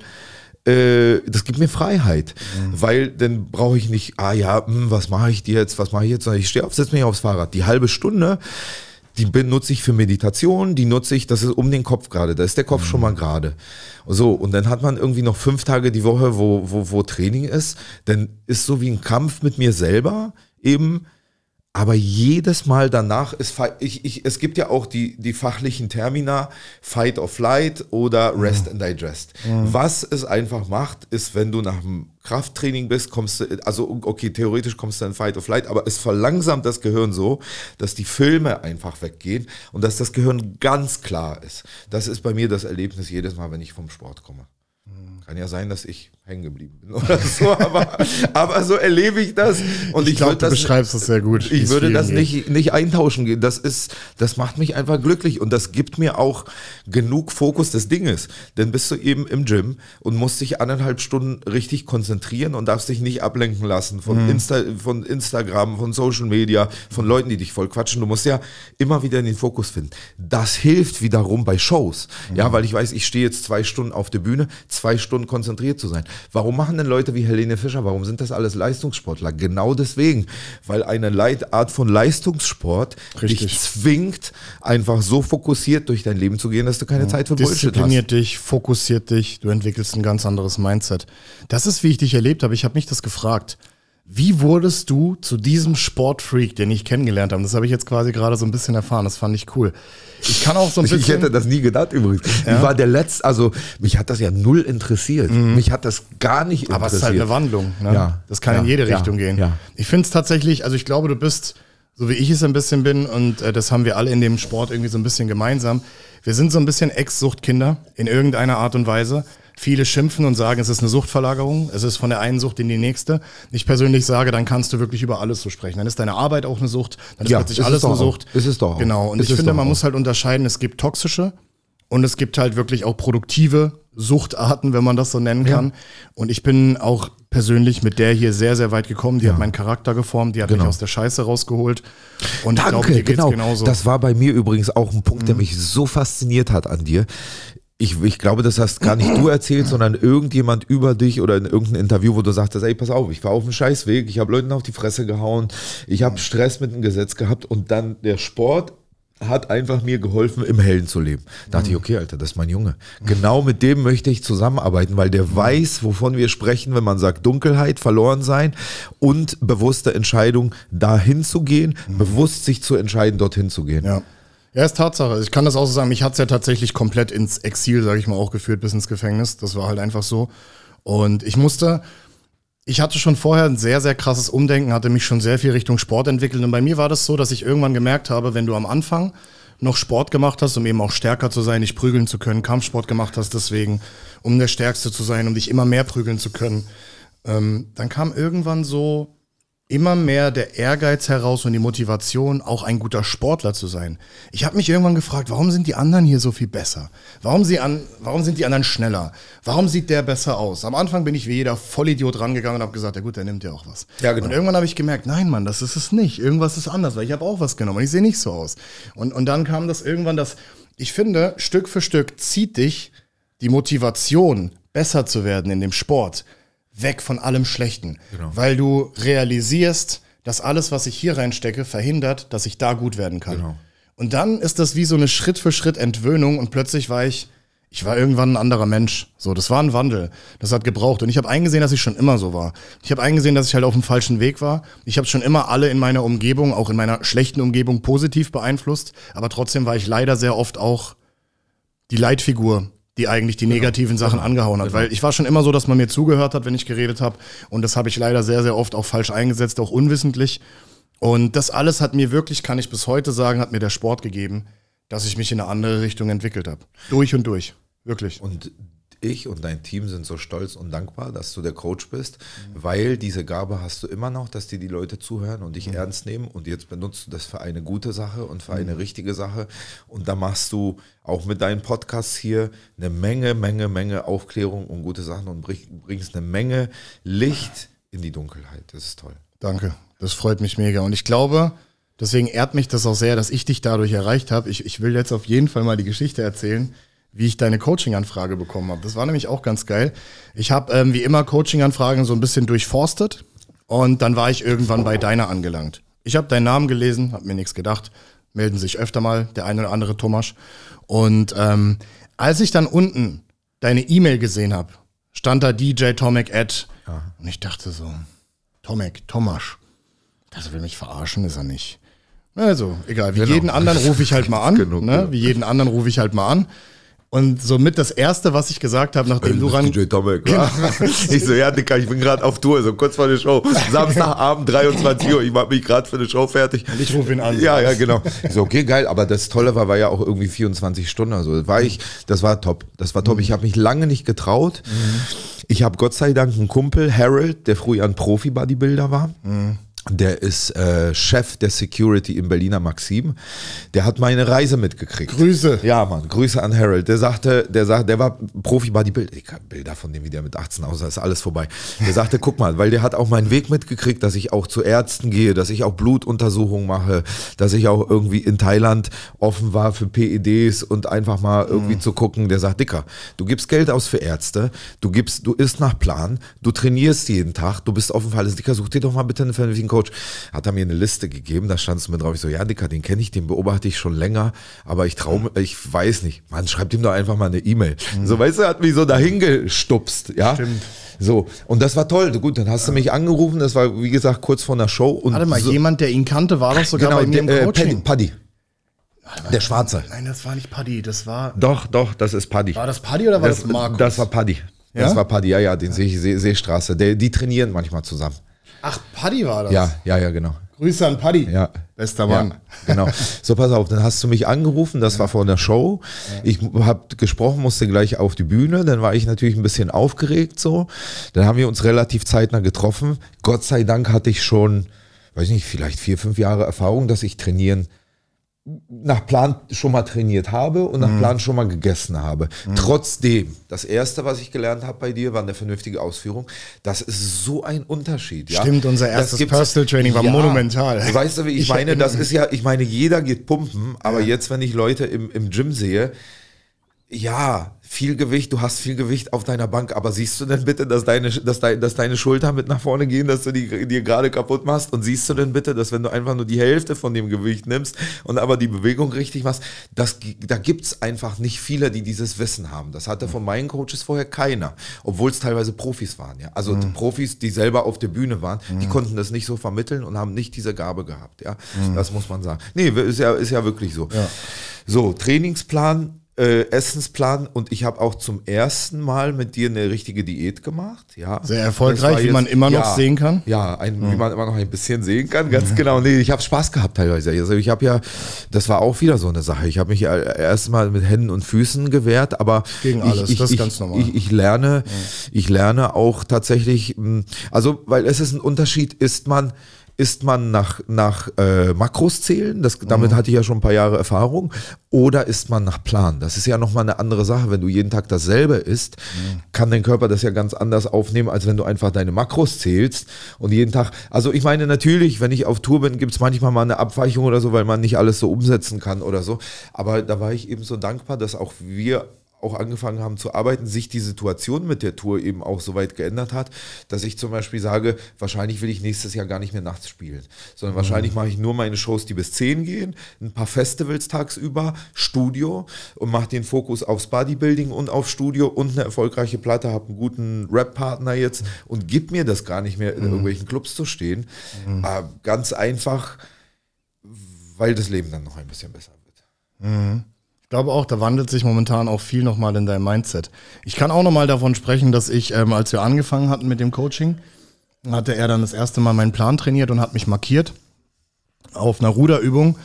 äh, das gibt mir Freiheit, mhm. weil dann brauche ich nicht, ah ja, mh, hm, was mache ich dir jetzt, was mache ich jetzt, sondern ich stehe auf, setze mich aufs Fahrrad. Die halbe Stunde, die benutze ich für Meditation, die nutze ich, das ist um den Kopf gerade, da ist der Kopf mhm. schon mal gerade. So, und dann hat man irgendwie noch fünf Tage die Woche, wo, wo, wo Training ist, dann ist so wie ein Kampf mit mir selber eben, aber jedes Mal danach, ist, ich, ich, es gibt ja auch die, die fachlichen Termina, Fight or Flight oder Rest ja. and Digest. Ja. Was es einfach macht, ist, wenn du nach dem Krafttraining bist, kommst du, also okay, theoretisch kommst du in Fight or Flight, aber es verlangsamt das Gehirn so, dass die Filme einfach weggehen und dass das Gehirn ganz klar ist. Das ist bei mir das Erlebnis jedes Mal, wenn ich vom Sport komme. Hm. Kann ja sein, dass ich hängen geblieben bin oder so, aber, aber so erlebe ich das. Und ich, ich glaube, du das, beschreibst das sehr gut. Ich würde das nicht, nicht eintauschen. Das ist, das macht mich einfach glücklich und das gibt mir auch genug Fokus des Dinges. Denn bist du eben im Gym und musst dich anderthalb Stunden richtig konzentrieren und darfst dich nicht ablenken lassen von, mhm. Insta, von Instagram, von Social Media, von Leuten, die dich voll quatschen. Du musst ja immer wieder in den Fokus finden. Das hilft wiederum bei Shows. Mhm. Ja, weil ich weiß, ich stehe jetzt zwei Stunden auf der Bühne, zwei Stunden konzentriert zu sein. Warum machen denn Leute wie Helene Fischer, warum sind das alles Leistungssportler? Genau deswegen, weil eine Leit Art von Leistungssport Richtig. dich zwingt, einfach so fokussiert durch dein Leben zu gehen, dass du keine ja. Zeit für Bullshit hast. Diszipliniert dich, fokussiert dich, du entwickelst ein ganz anderes Mindset. Das ist, wie ich dich erlebt habe. Ich habe mich das gefragt. Wie wurdest du zu diesem Sportfreak, den ich kennengelernt habe? Das habe ich jetzt quasi gerade so ein bisschen erfahren. Das fand ich cool. Ich kann auch so ein bisschen. Ich hätte das nie gedacht übrigens. Ja? Ich war der letzte, also mich hat das ja null interessiert. Mhm. Mich hat das gar nicht interessiert. Aber es ist halt eine Wandlung. Ne? Ja. Das kann ja. in jede ja. Richtung gehen. Ja. Ich finde es tatsächlich, also ich glaube, du bist, so wie ich es ein bisschen bin, und äh, das haben wir alle in dem Sport irgendwie so ein bisschen gemeinsam. Wir sind so ein bisschen Ex-Suchtkinder in irgendeiner Art und Weise. Viele schimpfen und sagen, es ist eine Suchtverlagerung, es ist von der einen Sucht in die nächste. Ich persönlich sage, dann kannst du wirklich über alles so sprechen. Dann ist deine Arbeit auch eine Sucht, dann ist ja, plötzlich alles eine Sucht. Auch. Ist es doch. Auch. Genau. Und ist ich finde, man auch. muss halt unterscheiden, es gibt toxische und es gibt halt wirklich auch produktive Suchtarten, wenn man das so nennen kann. Und ich bin auch persönlich mit der hier sehr, sehr weit gekommen. Die ja. hat meinen Charakter geformt, die hat genau. mich aus der Scheiße rausgeholt. Und Danke, ich glaube, dir genau. geht's genauso. Das war bei mir übrigens auch ein Punkt, mhm. der mich so fasziniert hat an dir ich, ich glaube, das hast gar nicht du erzählt, sondern irgendjemand über dich oder in irgendeinem Interview, wo du sagtest, ey, pass auf, ich war auf dem Scheißweg, ich habe Leuten auf die Fresse gehauen, ich habe Stress mit dem Gesetz gehabt und dann der Sport hat einfach mir geholfen, im Hellen zu leben. Da dachte ich, okay, Alter, das ist mein Junge. Genau mit dem möchte ich zusammenarbeiten, weil der weiß, wovon wir sprechen, wenn man sagt Dunkelheit, verloren sein und bewusste Entscheidung, dahin zu gehen, bewusst sich zu entscheiden, dorthin zu gehen. Ja. Ja, ist Tatsache. Also ich kann das auch so sagen. Mich hat es ja tatsächlich komplett ins Exil, sage ich mal, auch geführt, bis ins Gefängnis. Das war halt einfach so. Und ich musste, ich hatte schon vorher ein sehr, sehr krasses Umdenken, hatte mich schon sehr viel Richtung Sport entwickelt. Und bei mir war das so, dass ich irgendwann gemerkt habe, wenn du am Anfang noch Sport gemacht hast, um eben auch stärker zu sein, dich prügeln zu können, Kampfsport gemacht hast deswegen, um der Stärkste zu sein, um dich immer mehr prügeln zu können, ähm, dann kam irgendwann so immer mehr der Ehrgeiz heraus und die Motivation, auch ein guter Sportler zu sein. Ich habe mich irgendwann gefragt, warum sind die anderen hier so viel besser? Warum, sie an, warum sind die anderen schneller? Warum sieht der besser aus? Am Anfang bin ich wie jeder Vollidiot rangegangen und habe gesagt, ja gut, der nimmt ja auch was. Ja, genau. Und irgendwann habe ich gemerkt, nein, Mann, das ist es nicht. Irgendwas ist anders, weil ich habe auch was genommen und ich sehe nicht so aus. Und, und dann kam das irgendwann, dass ich finde, Stück für Stück zieht dich die Motivation, besser zu werden in dem Sport weg von allem Schlechten, genau. weil du realisierst, dass alles, was ich hier reinstecke, verhindert, dass ich da gut werden kann. Genau. Und dann ist das wie so eine Schritt für Schritt Entwöhnung und plötzlich war ich, ich war irgendwann ein anderer Mensch. So, das war ein Wandel. Das hat gebraucht. Und ich habe eingesehen, dass ich schon immer so war. Ich habe eingesehen, dass ich halt auf dem falschen Weg war. Ich habe schon immer alle in meiner Umgebung, auch in meiner schlechten Umgebung, positiv beeinflusst. Aber trotzdem war ich leider sehr oft auch die Leitfigur die eigentlich die genau. negativen genau. Sachen angehauen hat. Genau. Weil ich war schon immer so, dass man mir zugehört hat, wenn ich geredet habe. Und das habe ich leider sehr, sehr oft auch falsch eingesetzt, auch unwissentlich. Und das alles hat mir wirklich, kann ich bis heute sagen, hat mir der Sport gegeben, dass ich mich in eine andere Richtung entwickelt habe. Durch und durch. Wirklich. Und ich und dein Team sind so stolz und dankbar, dass du der Coach bist, mhm. weil diese Gabe hast du immer noch, dass dir die Leute zuhören und dich mhm. ernst nehmen und jetzt benutzt du das für eine gute Sache und für eine mhm. richtige Sache und da machst du auch mit deinen Podcasts hier eine Menge, Menge, Menge Aufklärung und gute Sachen und bringst eine Menge Licht in die Dunkelheit. Das ist toll. Danke, das freut mich mega und ich glaube, deswegen ehrt mich das auch sehr, dass ich dich dadurch erreicht habe. Ich, ich will jetzt auf jeden Fall mal die Geschichte erzählen wie ich deine Coaching-Anfrage bekommen habe. Das war nämlich auch ganz geil. Ich habe ähm, wie immer Coaching-Anfragen so ein bisschen durchforstet und dann war ich irgendwann bei deiner angelangt. Ich habe deinen Namen gelesen, habe mir nichts gedacht. Melden sich öfter mal der eine oder andere Thomas. Und ähm, als ich dann unten deine E-Mail gesehen habe, stand da DJ Tomek at. Ja. Und ich dachte so, Tomek, Thomas, das will mich verarschen, ist er nicht. Also, egal, wie genau. jeden anderen rufe ich halt mal an. Genug, ne? Wie jeden anderen rufe ich halt mal an. Und somit das Erste, was ich gesagt habe, nachdem äh, du ran... DJ Tomek, genau. Ich so, ja, Dicker, ich bin gerade auf Tour, so kurz vor der Show. Samstagabend, 23 Uhr, ich mache mich gerade für eine Show fertig. Und ich rufe ihn an. Ja, ja, genau. Ich so, okay, geil, aber das Tolle war, war ja auch irgendwie 24 Stunden. Also war ich, das war top. Das war top. Mhm. Ich habe mich lange nicht getraut. Mhm. Ich habe Gott sei Dank einen Kumpel, Harold, der früher ein Profi-Bodybuilder war. Mhm der ist äh, Chef der Security im Berliner Maxim. Der hat meine Reise mitgekriegt. Grüße. Ja, Mann, Grüße an Harold. Der sagte, der sagt, der war Profi Bodybuilder. Ich habe Bilder von dem, wie der mit 18 aussah, ist alles vorbei. Der sagte, guck mal, weil der hat auch meinen Weg mitgekriegt, dass ich auch zu Ärzten gehe, dass ich auch Blutuntersuchungen mache, dass ich auch irgendwie in Thailand offen war für PEDs und einfach mal irgendwie mhm. zu gucken. Der sagt, Dicker, du gibst Geld aus für Ärzte, du gibst, du isst nach Plan, du trainierst jeden Tag, du bist offen für alles. Dicker, such dir doch mal bitte einen vernünftigen Coach, hat er mir eine Liste gegeben, da stand es mir drauf, ich so, ja, Dicker, den kenne ich, den beobachte ich schon länger, aber ich traue, ich weiß nicht. man schreibt ihm doch einfach mal eine E-Mail. Mhm. So, weißt du, hat mich so dahin gestupst, ja. Stimmt. So, und das war toll. Gut, dann hast du mich angerufen, das war, wie gesagt, kurz vor einer Show. Und Warte mal, so, jemand, der ihn kannte, war doch sogar genau, bei mir im äh, Coaching. Paddy. Der Schwarze. Nein, das war nicht Paddy, das war. Doch, doch, das ist Paddy. War das Paddy oder war das, das Markus? Das war Paddy. Ja? Das war Paddy, ja, ja, den ja. See, See, Seestraße. Der, die trainieren manchmal zusammen. Ach, Paddy war das. Ja, ja, ja, genau. Grüße an Paddy. Ja. Bester Mann. Ja, genau. So, pass auf, dann hast du mich angerufen, das ja. war vor der Show. Ja. Ich habe gesprochen, musste gleich auf die Bühne, dann war ich natürlich ein bisschen aufgeregt so. Dann haben wir uns relativ zeitnah getroffen. Gott sei Dank hatte ich schon, weiß nicht, vielleicht vier, fünf Jahre Erfahrung, dass ich trainieren nach Plan schon mal trainiert habe und nach mhm. Plan schon mal gegessen habe. Mhm. Trotzdem, das erste, was ich gelernt habe bei dir, war eine vernünftige Ausführung. Das ist so ein Unterschied. Ja? Stimmt, unser erstes Personal Training war ja, monumental. Weißt du, wie ich, ich meine? Das ist ja, ich meine, jeder geht pumpen, aber ja. jetzt, wenn ich Leute im, im Gym sehe, ja, viel Gewicht, du hast viel Gewicht auf deiner Bank, aber siehst du denn bitte, dass deine, dass de, dass deine Schultern mit nach vorne gehen, dass du die dir gerade kaputt machst? Und siehst du denn bitte, dass wenn du einfach nur die Hälfte von dem Gewicht nimmst und aber die Bewegung richtig machst, das, da es einfach nicht viele, die dieses Wissen haben. Das hatte mhm. von meinen Coaches vorher keiner, obwohl es teilweise Profis waren. Ja? Also mhm. Profis, die selber auf der Bühne waren, mhm. die konnten das nicht so vermitteln und haben nicht diese Gabe gehabt. Ja? Mhm. Das muss man sagen. Nee, ist ja, ist ja wirklich so. Ja. So, Trainingsplan äh, Essensplan und ich habe auch zum ersten Mal mit dir eine richtige Diät gemacht. Ja. Sehr erfolgreich, jetzt, wie man immer noch ja, sehen kann. Ja, ein, mhm. wie hm. man immer noch ein bisschen sehen kann, ganz mhm. genau. Nee, ich habe Spaß gehabt teilweise. Also ich habe ja, das war auch wieder so eine Sache. Ich habe mich äh, erstmal mit Händen und Füßen gewehrt, aber gegen ich, alles, ich, das ist ich, ganz normal. Ich, ich lerne, mhm. ich lerne auch tatsächlich, hm, also weil es ist ein Unterschied, ist man ist man nach, nach äh, Makros zählen? Das, damit mhm. hatte ich ja schon ein paar Jahre Erfahrung. Oder ist man nach Plan? Das ist ja nochmal eine andere Sache. Wenn du jeden Tag dasselbe isst, mhm. kann dein Körper das ja ganz anders aufnehmen, als wenn du einfach deine Makros zählst und jeden Tag. Also ich meine natürlich, wenn ich auf Tour bin, gibt es manchmal mal eine Abweichung oder so, weil man nicht alles so umsetzen kann oder so. Aber da war ich eben so dankbar, dass auch wir auch angefangen haben zu arbeiten, sich die Situation mit der Tour eben auch so weit geändert hat, dass ich zum Beispiel sage, wahrscheinlich will ich nächstes Jahr gar nicht mehr nachts spielen, sondern mhm. wahrscheinlich mache ich nur meine Shows, die bis 10 gehen, ein paar Festivals tagsüber, Studio und mache den Fokus aufs Bodybuilding und auf Studio und eine erfolgreiche Platte, habe einen guten Rap-Partner jetzt und gib mir das gar nicht mehr, in mhm. irgendwelchen Clubs zu stehen. Mhm. Ah, ganz einfach, weil das Leben dann noch ein bisschen besser wird. Mhm. Ich glaube auch, da wandelt sich momentan auch viel nochmal in deinem Mindset. Ich kann auch nochmal davon sprechen, dass ich, ähm, als wir angefangen hatten mit dem Coaching, hatte er dann das erste Mal meinen Plan trainiert und hat mich markiert auf einer Ruderübung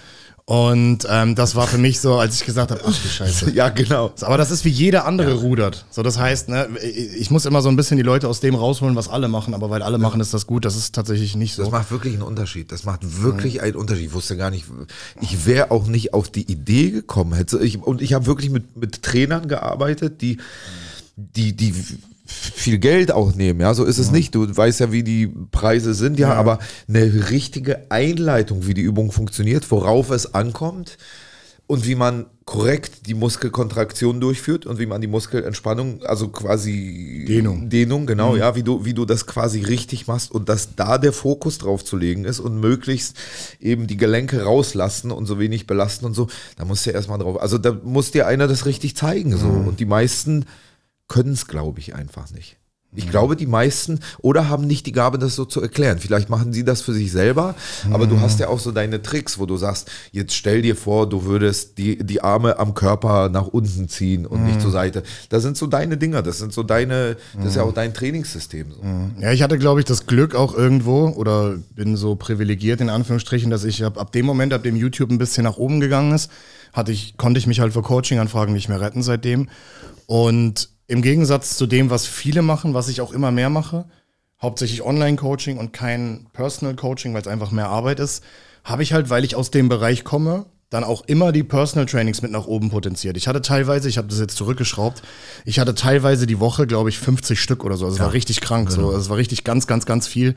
und ähm, das war für mich so, als ich gesagt habe, ach du Scheiße. Ja, genau. Aber das ist wie jeder andere ja. rudert. So, das heißt, ne, ich muss immer so ein bisschen die Leute aus dem rausholen, was alle machen, aber weil alle ja. machen, ist das gut. Das ist tatsächlich nicht so. Das macht wirklich einen Unterschied. Das macht wirklich mhm. einen Unterschied. Ich wusste gar nicht, ich wäre auch nicht auf die Idee gekommen hätte. Ich, und ich habe wirklich mit, mit Trainern gearbeitet, die, die, die viel Geld auch nehmen. Ja, so ist es ja. nicht. Du weißt ja, wie die Preise sind, ja, ja, aber eine richtige Einleitung, wie die Übung funktioniert, worauf es ankommt und wie man korrekt die Muskelkontraktion durchführt und wie man die Muskelentspannung, also quasi Dehnung, Dehnung genau, mhm. ja, wie du, wie du das quasi richtig machst und dass da der Fokus drauf zu legen ist und möglichst eben die Gelenke rauslassen und so wenig belasten und so, da musst du ja erstmal drauf, also da muss dir einer das richtig zeigen so mhm. und die meisten können es, glaube ich, einfach nicht. Ich glaube, die meisten oder haben nicht die Gabe, das so zu erklären. Vielleicht machen sie das für sich selber, aber mhm. du hast ja auch so deine Tricks, wo du sagst, jetzt stell dir vor, du würdest die, die Arme am Körper nach unten ziehen und mhm. nicht zur Seite. Das sind so deine Dinger, das sind so deine, das mhm. ist ja auch dein Trainingssystem. So. Ja, ich hatte, glaube ich, das Glück auch irgendwo oder bin so privilegiert in Anführungsstrichen, dass ich ab, ab dem Moment, ab dem YouTube ein bisschen nach oben gegangen ist, hatte ich, konnte ich mich halt für Coaching-Anfragen nicht mehr retten seitdem. Und im Gegensatz zu dem, was viele machen, was ich auch immer mehr mache, hauptsächlich Online-Coaching und kein Personal-Coaching, weil es einfach mehr Arbeit ist, habe ich halt, weil ich aus dem Bereich komme, dann auch immer die Personal Trainings mit nach oben potenziert. Ich hatte teilweise, ich habe das jetzt zurückgeschraubt, ich hatte teilweise die Woche, glaube ich, 50 Stück oder so. Also es ja, war richtig krank. Genau. So, also es war richtig ganz, ganz, ganz viel.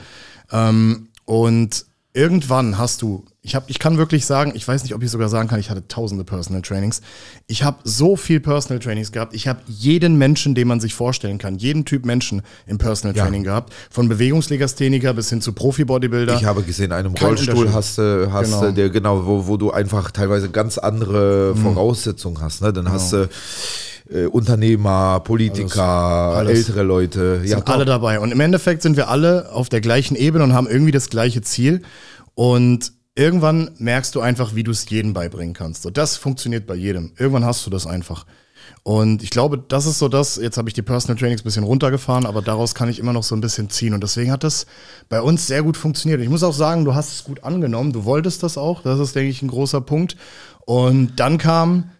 Ähm, und irgendwann hast du, ich, hab, ich kann wirklich sagen, ich weiß nicht, ob ich sogar sagen kann, ich hatte tausende Personal Trainings. Ich habe so viel Personal Trainings gehabt. Ich habe jeden Menschen, den man sich vorstellen kann, jeden Typ Menschen im Personal ja. Training gehabt. Von Bewegungslegastheniker bis hin zu Profi-Bodybuilder. Ich habe gesehen, in einem Rollstuhl hast du, hast genau. der, genau, wo, wo du einfach teilweise ganz andere mhm. Voraussetzungen mhm. hast. Ne? Dann genau. hast du äh, Unternehmer, Politiker, alles, alles. ältere Leute. Sind ja, sind alle dabei. Und im Endeffekt sind wir alle auf der gleichen Ebene und haben irgendwie das gleiche Ziel. Und irgendwann merkst du einfach, wie du es jedem beibringen kannst. Und das funktioniert bei jedem. Irgendwann hast du das einfach. Und ich glaube, das ist so das, jetzt habe ich die Personal Trainings ein bisschen runtergefahren, aber daraus kann ich immer noch so ein bisschen ziehen. Und deswegen hat das bei uns sehr gut funktioniert. Ich muss auch sagen, du hast es gut angenommen, du wolltest das auch. Das ist, denke ich, ein großer Punkt. Und dann kam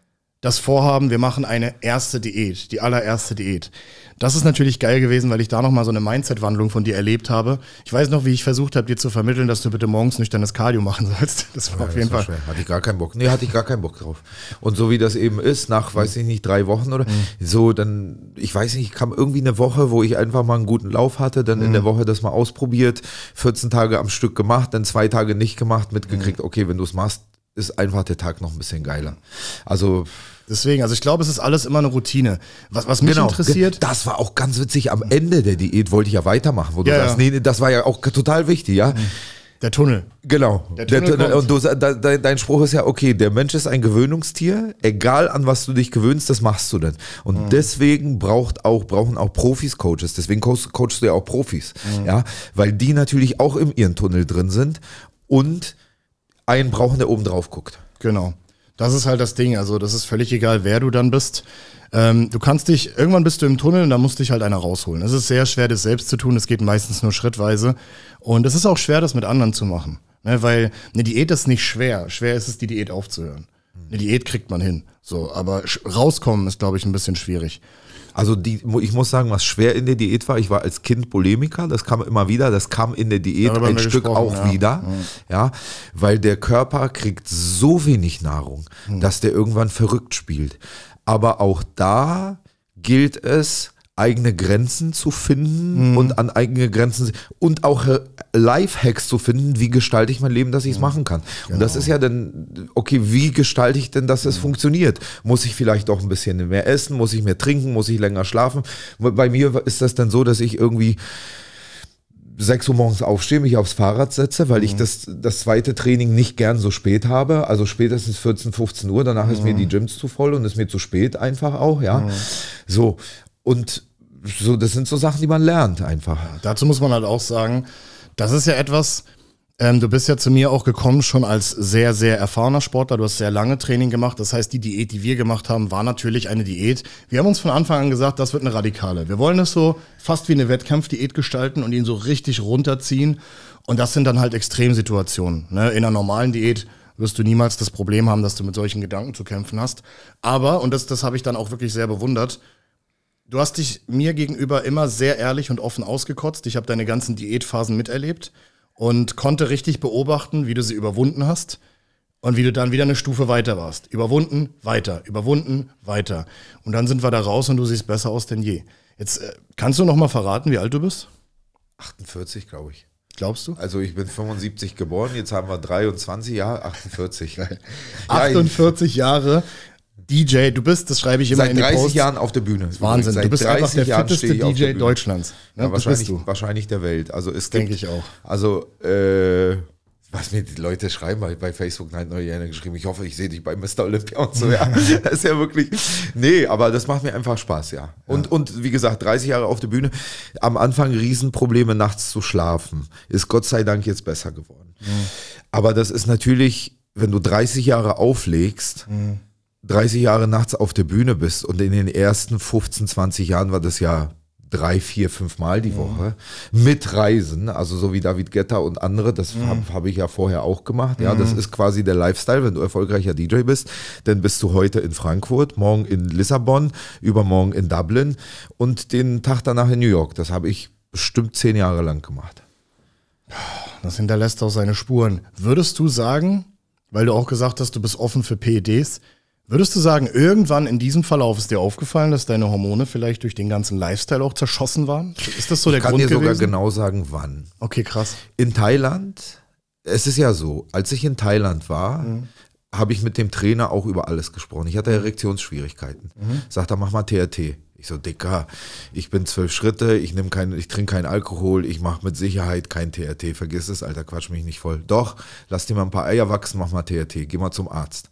das Vorhaben, wir machen eine erste Diät, die allererste Diät. Das ist natürlich geil gewesen, weil ich da nochmal so eine Mindset-Wandlung von dir erlebt habe. Ich weiß noch, wie ich versucht habe, dir zu vermitteln, dass du bitte morgens nüchternes Cardio machen sollst. Das war ja, auf jeden Fall. Schwer. Hatte ich gar keinen Bock. Nee, hatte ich gar keinen Bock drauf. Und so wie das eben ist, nach, mhm. weiß ich nicht, drei Wochen oder mhm. so, dann, ich weiß nicht, kam irgendwie eine Woche, wo ich einfach mal einen guten Lauf hatte, dann mhm. in der mhm. Woche das mal ausprobiert, 14 Tage am Stück gemacht, dann zwei Tage nicht gemacht, mitgekriegt, mhm. okay, wenn du es machst, ist einfach der Tag noch ein bisschen geiler. Also Deswegen, also ich glaube, es ist alles immer eine Routine. Was, was mich genau. interessiert. Das war auch ganz witzig. Am Ende der Diät wollte ich ja weitermachen, wo du ja, sagst, nee, das war ja auch total wichtig, ja. Mhm. Der Tunnel. Genau. Der Tunnel der, und du, de, dein Spruch ist ja, okay, der Mensch ist ein Gewöhnungstier, egal an was du dich gewöhnst, das machst du dann. Und mhm. deswegen braucht auch, brauchen auch Profis Coaches, deswegen coachst, coachst du ja auch Profis, mhm. ja, weil die natürlich auch in ihren Tunnel drin sind und einen brauchen, der oben drauf guckt. Genau. Das ist halt das Ding. Also, das ist völlig egal, wer du dann bist. Ähm, du kannst dich, irgendwann bist du im Tunnel und da muss dich halt einer rausholen. Es ist sehr schwer, das selbst zu tun. Es geht meistens nur schrittweise. Und es ist auch schwer, das mit anderen zu machen. Ne, weil eine Diät ist nicht schwer. Schwer ist es, die Diät aufzuhören. Eine Diät kriegt man hin. So, aber rauskommen ist, glaube ich, ein bisschen schwierig. Also die, ich muss sagen, was schwer in der Diät war, ich war als Kind Polemiker, das kam immer wieder, das kam in der Diät Darüber ein Stück auch ja. wieder, ja. Mhm. ja. weil der Körper kriegt so wenig Nahrung, hm. dass der irgendwann verrückt spielt. Aber auch da gilt es, eigene Grenzen zu finden mhm. und an eigene Grenzen und auch äh, Lifehacks zu finden, wie gestalte ich mein Leben, dass ich es mhm. machen kann. Genau. Und das ist ja dann, okay, wie gestalte ich denn, dass mhm. es funktioniert? Muss ich vielleicht auch ein bisschen mehr essen? Muss ich mehr trinken? Muss ich länger schlafen? Bei mir ist das dann so, dass ich irgendwie 6 Uhr morgens aufstehe, mich aufs Fahrrad setze, weil mhm. ich das, das zweite Training nicht gern so spät habe. Also spätestens 14, 15 Uhr. Danach mhm. ist mir mhm. die Gyms zu voll und ist mir zu spät einfach auch, ja. Mhm. So. Und so, das sind so Sachen, die man lernt einfach. Dazu muss man halt auch sagen, das ist ja etwas, ähm, du bist ja zu mir auch gekommen, schon als sehr, sehr erfahrener Sportler. Du hast sehr lange Training gemacht. Das heißt, die Diät, die wir gemacht haben, war natürlich eine Diät. Wir haben uns von Anfang an gesagt, das wird eine radikale. Wir wollen es so fast wie eine Wettkampfdiät gestalten und ihn so richtig runterziehen. Und das sind dann halt Extremsituationen. Ne? In einer normalen Diät wirst du niemals das Problem haben, dass du mit solchen Gedanken zu kämpfen hast. Aber, und das, das habe ich dann auch wirklich sehr bewundert, Du hast dich mir gegenüber immer sehr ehrlich und offen ausgekotzt. Ich habe deine ganzen Diätphasen miterlebt und konnte richtig beobachten, wie du sie überwunden hast und wie du dann wieder eine Stufe weiter warst. Überwunden, weiter, überwunden, weiter. Und dann sind wir da raus und du siehst besser aus denn je. Jetzt äh, kannst du noch mal verraten, wie alt du bist? 48, glaube ich. Glaubst du? Also ich bin 75 geboren, jetzt haben wir 23 Jahre, 48. ja, 48 Jahre DJ, du bist, das schreibe ich immer Seit in den 30 Jahren auf der Bühne. Wahnsinn, Seit du bist einfach der Jahren fitteste DJ Deutschlands. Ne? Ja, wahrscheinlich, wahrscheinlich der Welt. Also es Denke ich auch. Also, äh, was mir die Leute schreiben, weil bei Facebook hat neulich einer geschrieben, ich hoffe, ich sehe dich bei Mr. Olympia und so. Ja, das ist ja wirklich, nee, aber das macht mir einfach Spaß, ja. Und, ja. und wie gesagt, 30 Jahre auf der Bühne, am Anfang Riesenprobleme nachts zu schlafen, ist Gott sei Dank jetzt besser geworden. Mhm. Aber das ist natürlich, wenn du 30 Jahre auflegst, mhm 30 Jahre nachts auf der Bühne bist und in den ersten 15, 20 Jahren war das ja drei, vier, fünf Mal die mhm. Woche mhm. mit Reisen, also so wie David Getter und andere, das mhm. habe hab ich ja vorher auch gemacht. Ja, mhm. das ist quasi der Lifestyle, wenn du erfolgreicher DJ bist, dann bist du heute in Frankfurt, morgen in Lissabon, übermorgen in Dublin und den Tag danach in New York. Das habe ich bestimmt zehn Jahre lang gemacht. Das hinterlässt auch seine Spuren. Würdest du sagen, weil du auch gesagt hast, du bist offen für PEDs, Würdest du sagen, irgendwann in diesem Verlauf ist dir aufgefallen, dass deine Hormone vielleicht durch den ganzen Lifestyle auch zerschossen waren? Ist das so der Grund gewesen? Ich kann dir gewesen? sogar genau sagen, wann. Okay, krass. In Thailand, es ist ja so, als ich in Thailand war, mhm. habe ich mit dem Trainer auch über alles gesprochen. Ich hatte mhm. Erektionsschwierigkeiten. Mhm. Sagt er, mach mal TRT. Ich so, Dicker, ich bin zwölf Schritte, ich ich trinke keinen Alkohol, ich mache mit Sicherheit kein TRT. Vergiss es, Alter, quatsch mich nicht voll. Doch, lass dir mal ein paar Eier wachsen, mach mal TRT, geh mal zum Arzt.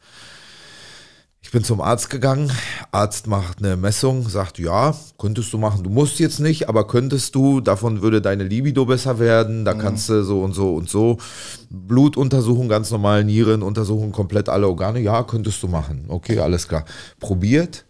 Ich bin zum Arzt gegangen, Arzt macht eine Messung, sagt, ja, könntest du machen, du musst jetzt nicht, aber könntest du, davon würde deine Libido besser werden, da mhm. kannst du so und so und so. Blutuntersuchung, ganz normal, Nierenuntersuchung, komplett alle Organe, ja, könntest du machen. Okay, alles klar. Probiert,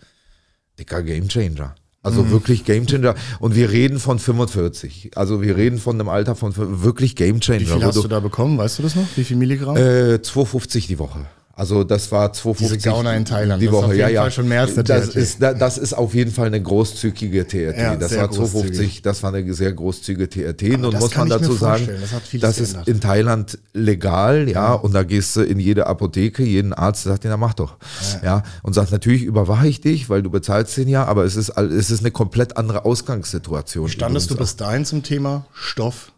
dicker Gamechanger. Also mhm. wirklich Gamechanger. Und wir reden von 45. Also wir reden von einem Alter von wirklich Gamechanger. Wie viel hast du, du da bekommen? Weißt du das noch? Wie viel Milligramm? Äh, 250 die Woche. Also das war 250 Diese Gauner in Thailand. Die das Woche, das ist auf jeden ja, Fall ja. schon mehr als eine das Ist, das ist auf jeden Fall eine großzügige TRT. Ja, das war 250, das war eine sehr großzügige TRT. Aber Nun muss man dazu sagen, das, das ist in Thailand legal, ja, ja, mhm. und da gehst du in jede Apotheke, jeden Arzt sagt dir, na mach doch. Ja. und sagt natürlich überwache ich dich, weil du bezahlst den ja, aber es ist, es ist eine komplett andere Ausgangssituation. Standest du bis dahin zum Thema Stoff?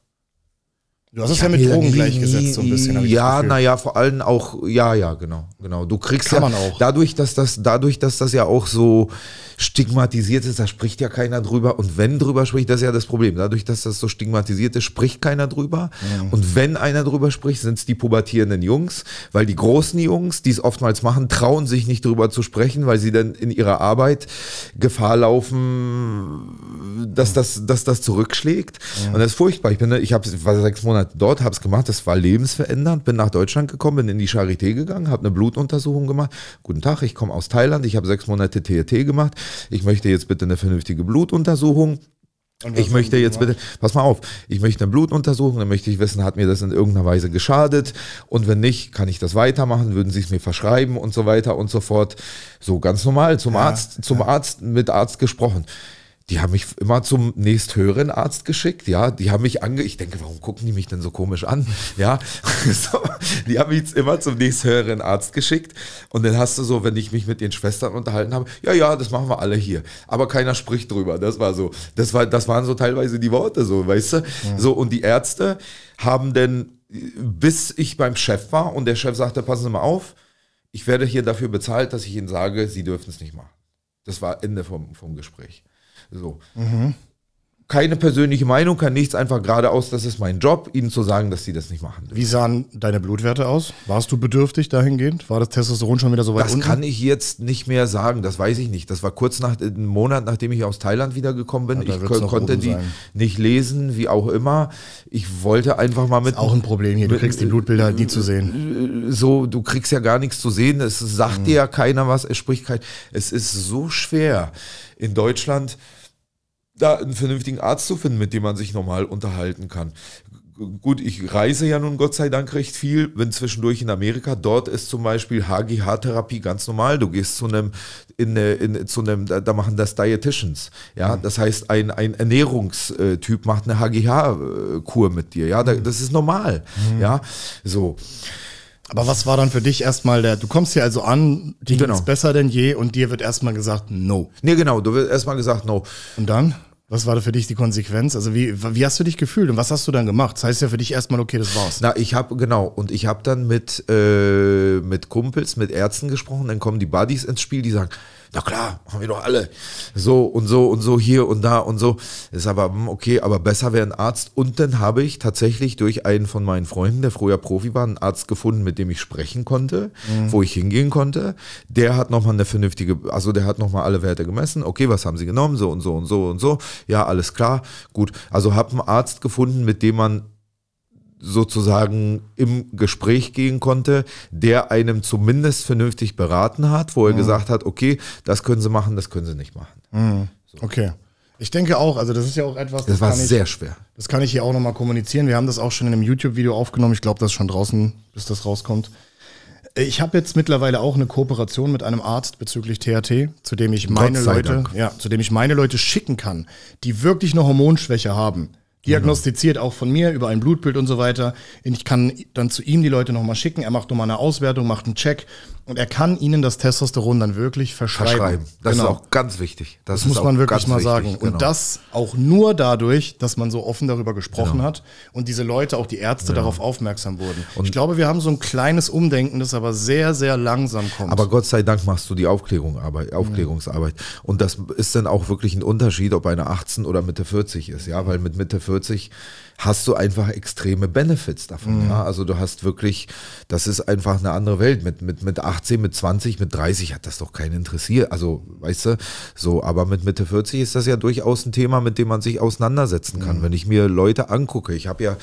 Du hast es ja mit Drogen gleichgesetzt, so ein bisschen. Ja, naja, vor allem auch, ja, ja, genau, genau. Du kriegst Kann ja, man auch. Dadurch, dass das, dadurch, dass das ja auch so stigmatisiert ist, da spricht ja keiner drüber. Und wenn drüber spricht, das ist ja das Problem. Dadurch, dass das so stigmatisiert ist, spricht keiner drüber. Mhm. Und wenn einer drüber spricht, sind es die pubertierenden Jungs, weil die großen Jungs, die es oftmals machen, trauen sich nicht drüber zu sprechen, weil sie dann in ihrer Arbeit Gefahr laufen, dass das, dass das zurückschlägt. Mhm. Und das ist furchtbar. Ich bin, ne, ich habe, sechs Monate dort, habe es gemacht, das war lebensverändernd, bin nach Deutschland gekommen, bin in die Charité gegangen, habe eine Blutuntersuchung gemacht. Guten Tag, ich komme aus Thailand, ich habe sechs Monate TRT gemacht, ich möchte jetzt bitte eine vernünftige Blutuntersuchung. Ich möchte jetzt bitte, pass mal auf, ich möchte eine Blutuntersuchung, dann möchte ich wissen, hat mir das in irgendeiner Weise geschadet und wenn nicht, kann ich das weitermachen, würden sie es mir verschreiben und so weiter und so fort. So ganz normal, zum ja, Arzt, zum ja. Arzt, mit Arzt gesprochen die haben mich immer zum nächsthöheren Arzt geschickt, ja, die haben mich ange, ich denke, warum gucken die mich denn so komisch an, ja, so, die haben mich immer zum nächsthöheren Arzt geschickt und dann hast du so, wenn ich mich mit den Schwestern unterhalten habe, ja, ja, das machen wir alle hier, aber keiner spricht drüber, das war so, das war, das waren so teilweise die Worte, so, weißt du, so, und die Ärzte haben dann, bis ich beim Chef war und der Chef sagte, passen Sie mal auf, ich werde hier dafür bezahlt, dass ich Ihnen sage, Sie dürfen es nicht machen. Das war Ende vom, vom Gespräch. So. Mhm. Keine persönliche Meinung, kann nichts, einfach geradeaus, das ist mein Job, ihnen zu sagen, dass sie das nicht machen. Wie sahen deine Blutwerte aus? Warst du bedürftig dahingehend? War das Testosteron schon wieder so weit Das unten? kann ich jetzt nicht mehr sagen, das weiß ich nicht. Das war kurz nach einem Monat, nachdem ich aus Thailand wiedergekommen bin. Ja, ich konnte die sein. nicht lesen, wie auch immer. Ich wollte einfach mal mit. Ist auch ein Problem hier, du mit, kriegst die Blutbilder halt nie zu sehen. Äh, so, du kriegst ja gar nichts zu sehen. Es sagt mhm. dir ja keiner was, es spricht kein. Es ist so schwer in Deutschland da einen vernünftigen Arzt zu finden, mit dem man sich normal unterhalten kann. Gut, ich reise ja nun Gott sei Dank recht viel, bin zwischendurch in Amerika. Dort ist zum Beispiel HGH-Therapie ganz normal. Du gehst zu einem, in, in, zu einem da, da machen das Dietitians. Ja, mhm. das heißt, ein, ein Ernährungstyp macht eine HGH-Kur äh, mit dir. Ja, mhm. das ist normal. Mhm. Ja, so. Aber was war dann für dich erstmal der, du kommst hier also an, die genau. ist besser denn je und dir wird erstmal gesagt, no. Nee, genau, du wirst erstmal gesagt, no. Und dann? Was war da für dich die Konsequenz? Also wie, wie hast du dich gefühlt und was hast du dann gemacht? Das heißt ja für dich erstmal, okay, das war's. Na, ich habe, genau, und ich habe dann mit, äh, mit Kumpels, mit Ärzten gesprochen, dann kommen die Buddies ins Spiel, die sagen, na klar, haben wir doch alle. So und so und so hier und da und so. Ist aber hm, okay, aber besser wäre ein Arzt. Und dann habe ich tatsächlich durch einen von meinen Freunden, der früher Profi war, einen Arzt gefunden, mit dem ich sprechen konnte, mhm. wo ich hingehen konnte. Der hat nochmal eine vernünftige, also der hat nochmal alle Werte gemessen. Okay, was haben sie genommen? So und so und so und so. Ja, alles klar. Gut. Also habe einen Arzt gefunden, mit dem man sozusagen im Gespräch gehen konnte, der einem zumindest vernünftig beraten hat, wo er mhm. gesagt hat, okay, das können Sie machen, das können Sie nicht machen. Mhm. So. Okay. Ich denke auch, also das ist ja auch etwas. Das, das war ich, sehr schwer. Das kann ich hier auch nochmal kommunizieren. Wir haben das auch schon in einem YouTube-Video aufgenommen. Ich glaube, das ist schon draußen, bis das rauskommt. Äh, ich habe jetzt mittlerweile auch eine Kooperation mit einem Arzt bezüglich THT, zu dem ich meine Leute, Dank. ja, zu dem ich meine Leute schicken kann, die wirklich eine Hormonschwäche haben diagnostiziert auch von mir über ein Blutbild und so weiter. Ich kann dann zu ihm die Leute nochmal schicken. Er macht nochmal eine Auswertung, macht einen Check und er kann ihnen das Testosteron dann wirklich verschreiben. verschreiben. Das genau. ist auch ganz wichtig. Das, das muss man wirklich mal wichtig, sagen. Genau. Und das auch nur dadurch, dass man so offen darüber gesprochen genau. hat und diese Leute, auch die Ärzte, darauf aufmerksam wurden. Und ich glaube, wir haben so ein kleines Umdenken, das aber sehr, sehr langsam kommt. Aber Gott sei Dank machst du die Aufklärung, Aufklärungsarbeit. Und das ist dann auch wirklich ein Unterschied, ob eine 18 oder Mitte 40 ist. Ja, weil mit Mitte 40 hast du einfach extreme Benefits davon. Mhm. Ja? Also du hast wirklich, das ist einfach eine andere Welt. Mit, mit, mit 18, mit 20, mit 30 hat das doch keinen interessiert. Also, weißt du, so, aber mit Mitte 40 ist das ja durchaus ein Thema, mit dem man sich auseinandersetzen kann. Mhm. Wenn ich mir Leute angucke, ich habe ja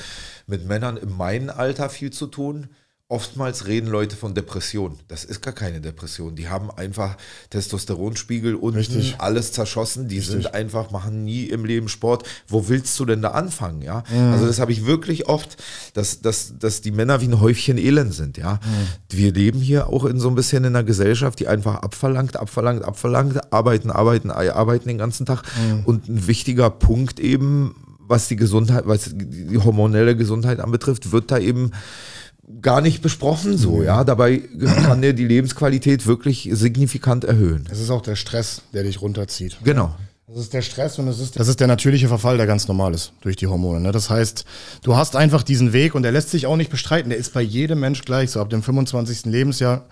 mit Männern in meinem Alter viel zu tun Oftmals reden Leute von Depression. Das ist gar keine Depression. Die haben einfach Testosteronspiegel und Richtig. alles zerschossen. Die Richtig. sind einfach, machen nie im Leben Sport. Wo willst du denn da anfangen? Ja, mhm. also das habe ich wirklich oft, dass, dass, dass die Männer wie ein Häufchen Elend sind. Ja, mhm. wir leben hier auch in so ein bisschen in einer Gesellschaft, die einfach abverlangt, abverlangt, abverlangt, arbeiten, arbeiten, arbeiten den ganzen Tag. Mhm. Und ein wichtiger Punkt eben, was die Gesundheit, was die hormonelle Gesundheit anbetrifft, wird da eben gar nicht besprochen so, mhm. ja. Dabei kann dir die Lebensqualität wirklich signifikant erhöhen. Es ist auch der Stress, der dich runterzieht. Genau. Das ist der Stress und das ist, das ist der natürliche Verfall, der ganz normal ist durch die Hormone. Ne? Das heißt, du hast einfach diesen Weg und der lässt sich auch nicht bestreiten. Der ist bei jedem Mensch gleich. So ab dem 25. Lebensjahr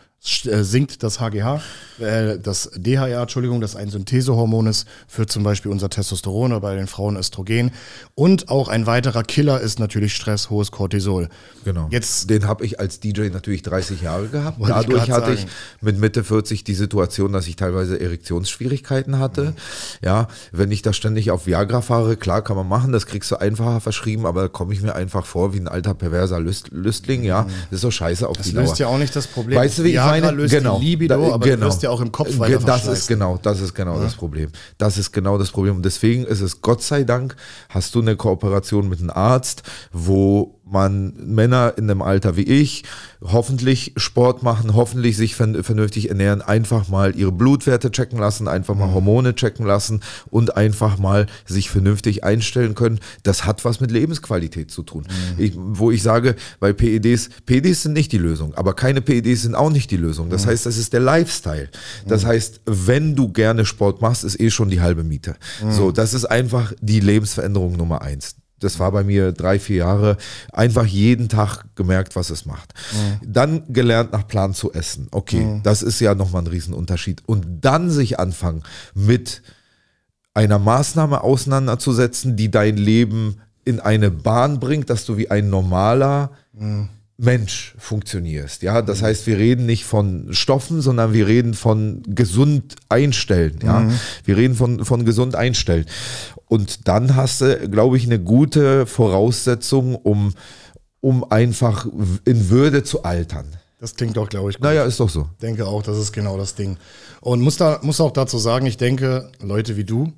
äh, sinkt das HGH, äh, das DHEA, Entschuldigung, das ein Synthesehormon ist für zum Beispiel unser Testosteron oder bei den Frauen Östrogen. Und auch ein weiterer Killer ist natürlich Stress, hohes Cortisol. Genau. Jetzt, Den habe ich als DJ natürlich 30 Jahre gehabt. Dadurch ich hatte ich mit Mitte 40 die Situation, dass ich teilweise Erektionsschwierigkeiten hatte. Mhm. Ja, wenn ich da ständig auf Viagra fahre, klar kann man machen, das kriegst du einfacher verschrieben, aber da komme ich mir einfach vor wie ein alter perverser Lüst Lüstling. Ja, das mhm. ist so scheiße auf das die Dauer. Das löst ja auch nicht das Problem. Weißt du, wie ja, meine? Löst genau. Die Libido, da, aber genau. du wirst ja auch im Kopf weiter Das ist genau, das ist genau ja? das Problem. Das ist genau das Problem. deswegen ist es Gott sei Dank, hast du eine Kooperation mit einem Arzt, wo man Männer in einem Alter wie ich hoffentlich Sport machen, hoffentlich sich vernünftig ernähren, einfach mal ihre Blutwerte checken lassen, einfach mal mhm. Hormone checken lassen und einfach mal sich vernünftig einstellen können. Das hat was mit Lebensqualität zu tun. Mhm. Ich, wo ich sage, bei PEDs, PEDs sind nicht die Lösung, aber keine PEDs sind auch nicht die Lösung. Das mhm. heißt, das ist der Lifestyle. Das mhm. heißt, wenn du gerne Sport machst, ist eh schon die halbe Miete. So, mhm. das ist einfach die Lebensveränderung Nummer eins das war bei mir drei, vier Jahre, einfach jeden Tag gemerkt, was es macht. Mhm. Dann gelernt, nach Plan zu essen. Okay, mhm. das ist ja nochmal ein Riesenunterschied. Und dann sich anfangen, mit einer Maßnahme auseinanderzusetzen, die dein Leben in eine Bahn bringt, dass du wie ein normaler mhm. Mensch funktionierst. Ja, das mhm. heißt, wir reden nicht von Stoffen, sondern wir reden von gesund einstellen. Ja, mhm. wir reden von, von gesund einstellen. Und dann hast du, glaube ich, eine gute Voraussetzung, um, um einfach in Würde zu altern. Das klingt doch, glaube ich, gut. Naja, ist doch so. Ich denke auch, das ist genau das Ding. Und muss, da, muss auch dazu sagen, ich denke, Leute wie du,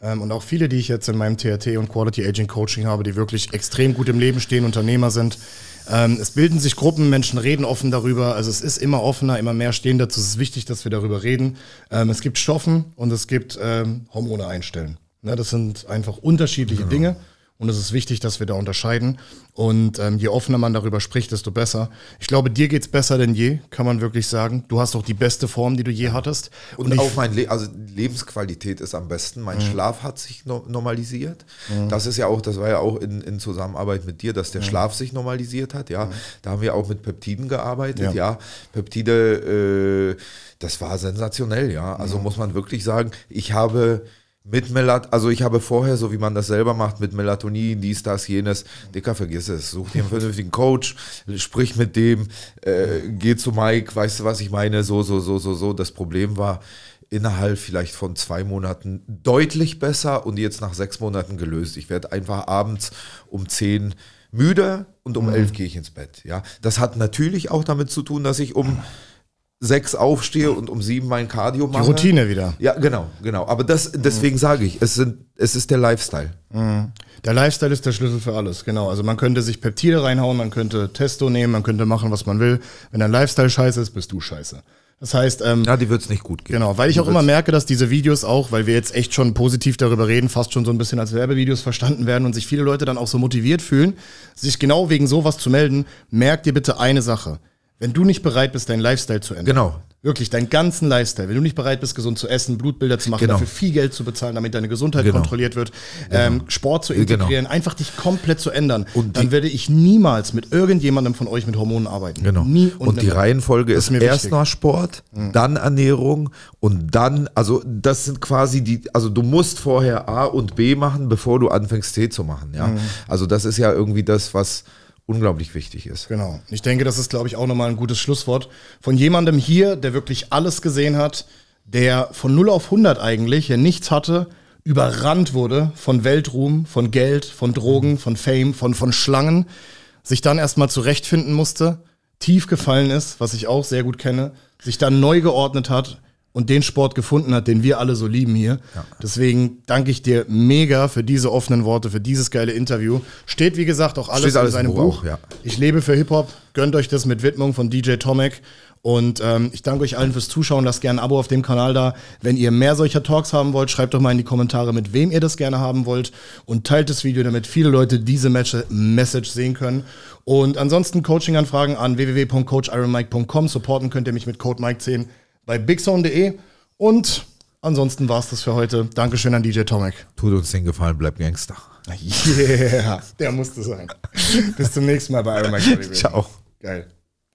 ähm, und auch viele, die ich jetzt in meinem TRT und Quality Aging Coaching habe, die wirklich extrem gut im Leben stehen, Unternehmer sind, ähm, es bilden sich Gruppen, Menschen reden offen darüber. Also es ist immer offener, immer mehr stehen dazu. Es ist wichtig, dass wir darüber reden. Ähm, es gibt Stoffen und es gibt ähm, Hormone einstellen. Ne, das sind einfach unterschiedliche genau. Dinge. Und es ist wichtig, dass wir da unterscheiden. Und ähm, je offener man darüber spricht, desto besser. Ich glaube, dir geht es besser denn je, kann man wirklich sagen. Du hast doch die beste Form, die du je hattest. Und, Und auch meine Le also Lebensqualität ist am besten. Mein mhm. Schlaf hat sich no normalisiert. Mhm. Das ist ja auch, das war ja auch in, in Zusammenarbeit mit dir, dass der mhm. Schlaf sich normalisiert hat. Ja, mhm. da haben wir auch mit Peptiden gearbeitet. Ja, ja. Peptide, äh, das war sensationell. Ja, also mhm. muss man wirklich sagen, ich habe mit Melat, also ich habe vorher, so wie man das selber macht, mit Melatonin, dies, das, jenes, Dicker, vergiss es, such dir einen vernünftigen Coach, sprich mit dem, äh, geh zu Mike, weißt du, was ich meine, so, so, so, so, so. Das Problem war, innerhalb vielleicht von zwei Monaten deutlich besser und jetzt nach sechs Monaten gelöst. Ich werde einfach abends um zehn müde und um mhm. elf gehe ich ins Bett. Ja, das hat natürlich auch damit zu tun, dass ich um ah sechs aufstehe und um sieben mein Cardio mache. Die Routine wieder. Ja, genau, genau. Aber das, deswegen sage ich, es, sind, es ist der Lifestyle. Mhm. Der Lifestyle ist der Schlüssel für alles, genau. Also man könnte sich Peptide reinhauen, man könnte Testo nehmen, man könnte machen, was man will. Wenn dein Lifestyle scheiße ist, bist du scheiße. Das heißt, ähm, ja, die wird's nicht gut gehen. Genau, weil ich die auch immer merke, dass diese Videos auch, weil wir jetzt echt schon positiv darüber reden, fast schon so ein bisschen als Werbevideos verstanden werden und sich viele Leute dann auch so motiviert fühlen, sich genau wegen sowas zu melden, merkt ihr bitte eine Sache. Wenn du nicht bereit bist, deinen Lifestyle zu ändern. Genau. Wirklich, deinen ganzen Lifestyle. Wenn du nicht bereit bist, gesund zu essen, Blutbilder zu machen, genau. dafür viel Geld zu bezahlen, damit deine Gesundheit genau. kontrolliert wird, ähm, genau. ähm, Sport zu genau. integrieren, einfach dich komplett zu ändern, und dann werde ich niemals mit irgendjemandem von euch mit Hormonen arbeiten. Genau. Nie und, und die Reihenfolge ist, ist erst nach Sport, mhm. dann Ernährung und dann, also das sind quasi die, also du musst vorher A und B machen, bevor du anfängst C zu machen. Ja? Mhm. Also das ist ja irgendwie das, was unglaublich wichtig ist. Genau. Ich denke, das ist, glaube ich, auch nochmal ein gutes Schlusswort von jemandem hier, der wirklich alles gesehen hat, der von 0 auf 100 eigentlich, der nichts hatte, überrannt wurde von Weltruhm, von Geld, von Drogen, mhm. von Fame, von, von Schlangen, sich dann erstmal zurechtfinden musste, tief gefallen ist, was ich auch sehr gut kenne, sich dann neu geordnet hat, und den Sport gefunden hat, den wir alle so lieben hier. Ja. Deswegen danke ich dir mega für diese offenen Worte, für dieses geile Interview. Steht, wie gesagt, auch alles, alles in seinem Buch. Buch. Auch, ja. Ich lebe für Hip-Hop. Gönnt euch das mit Widmung von DJ Tomek. Und ähm, ich danke euch allen fürs Zuschauen. Lasst gerne ein Abo auf dem Kanal da. Wenn ihr mehr solcher Talks haben wollt, schreibt doch mal in die Kommentare, mit wem ihr das gerne haben wollt. Und teilt das Video, damit viele Leute diese Match Message sehen können. Und ansonsten Coaching-Anfragen an www.coachironmike.com. Supporten könnt ihr mich mit Code Mike 10 bei bigzone.de. Und ansonsten war es das für heute. Dankeschön an DJ Tomek. Tut uns den Gefallen, bleibt Gangster. Yeah, der musste sein. Bis zum nächsten Mal bei Iron Mike. Ciao. Geil.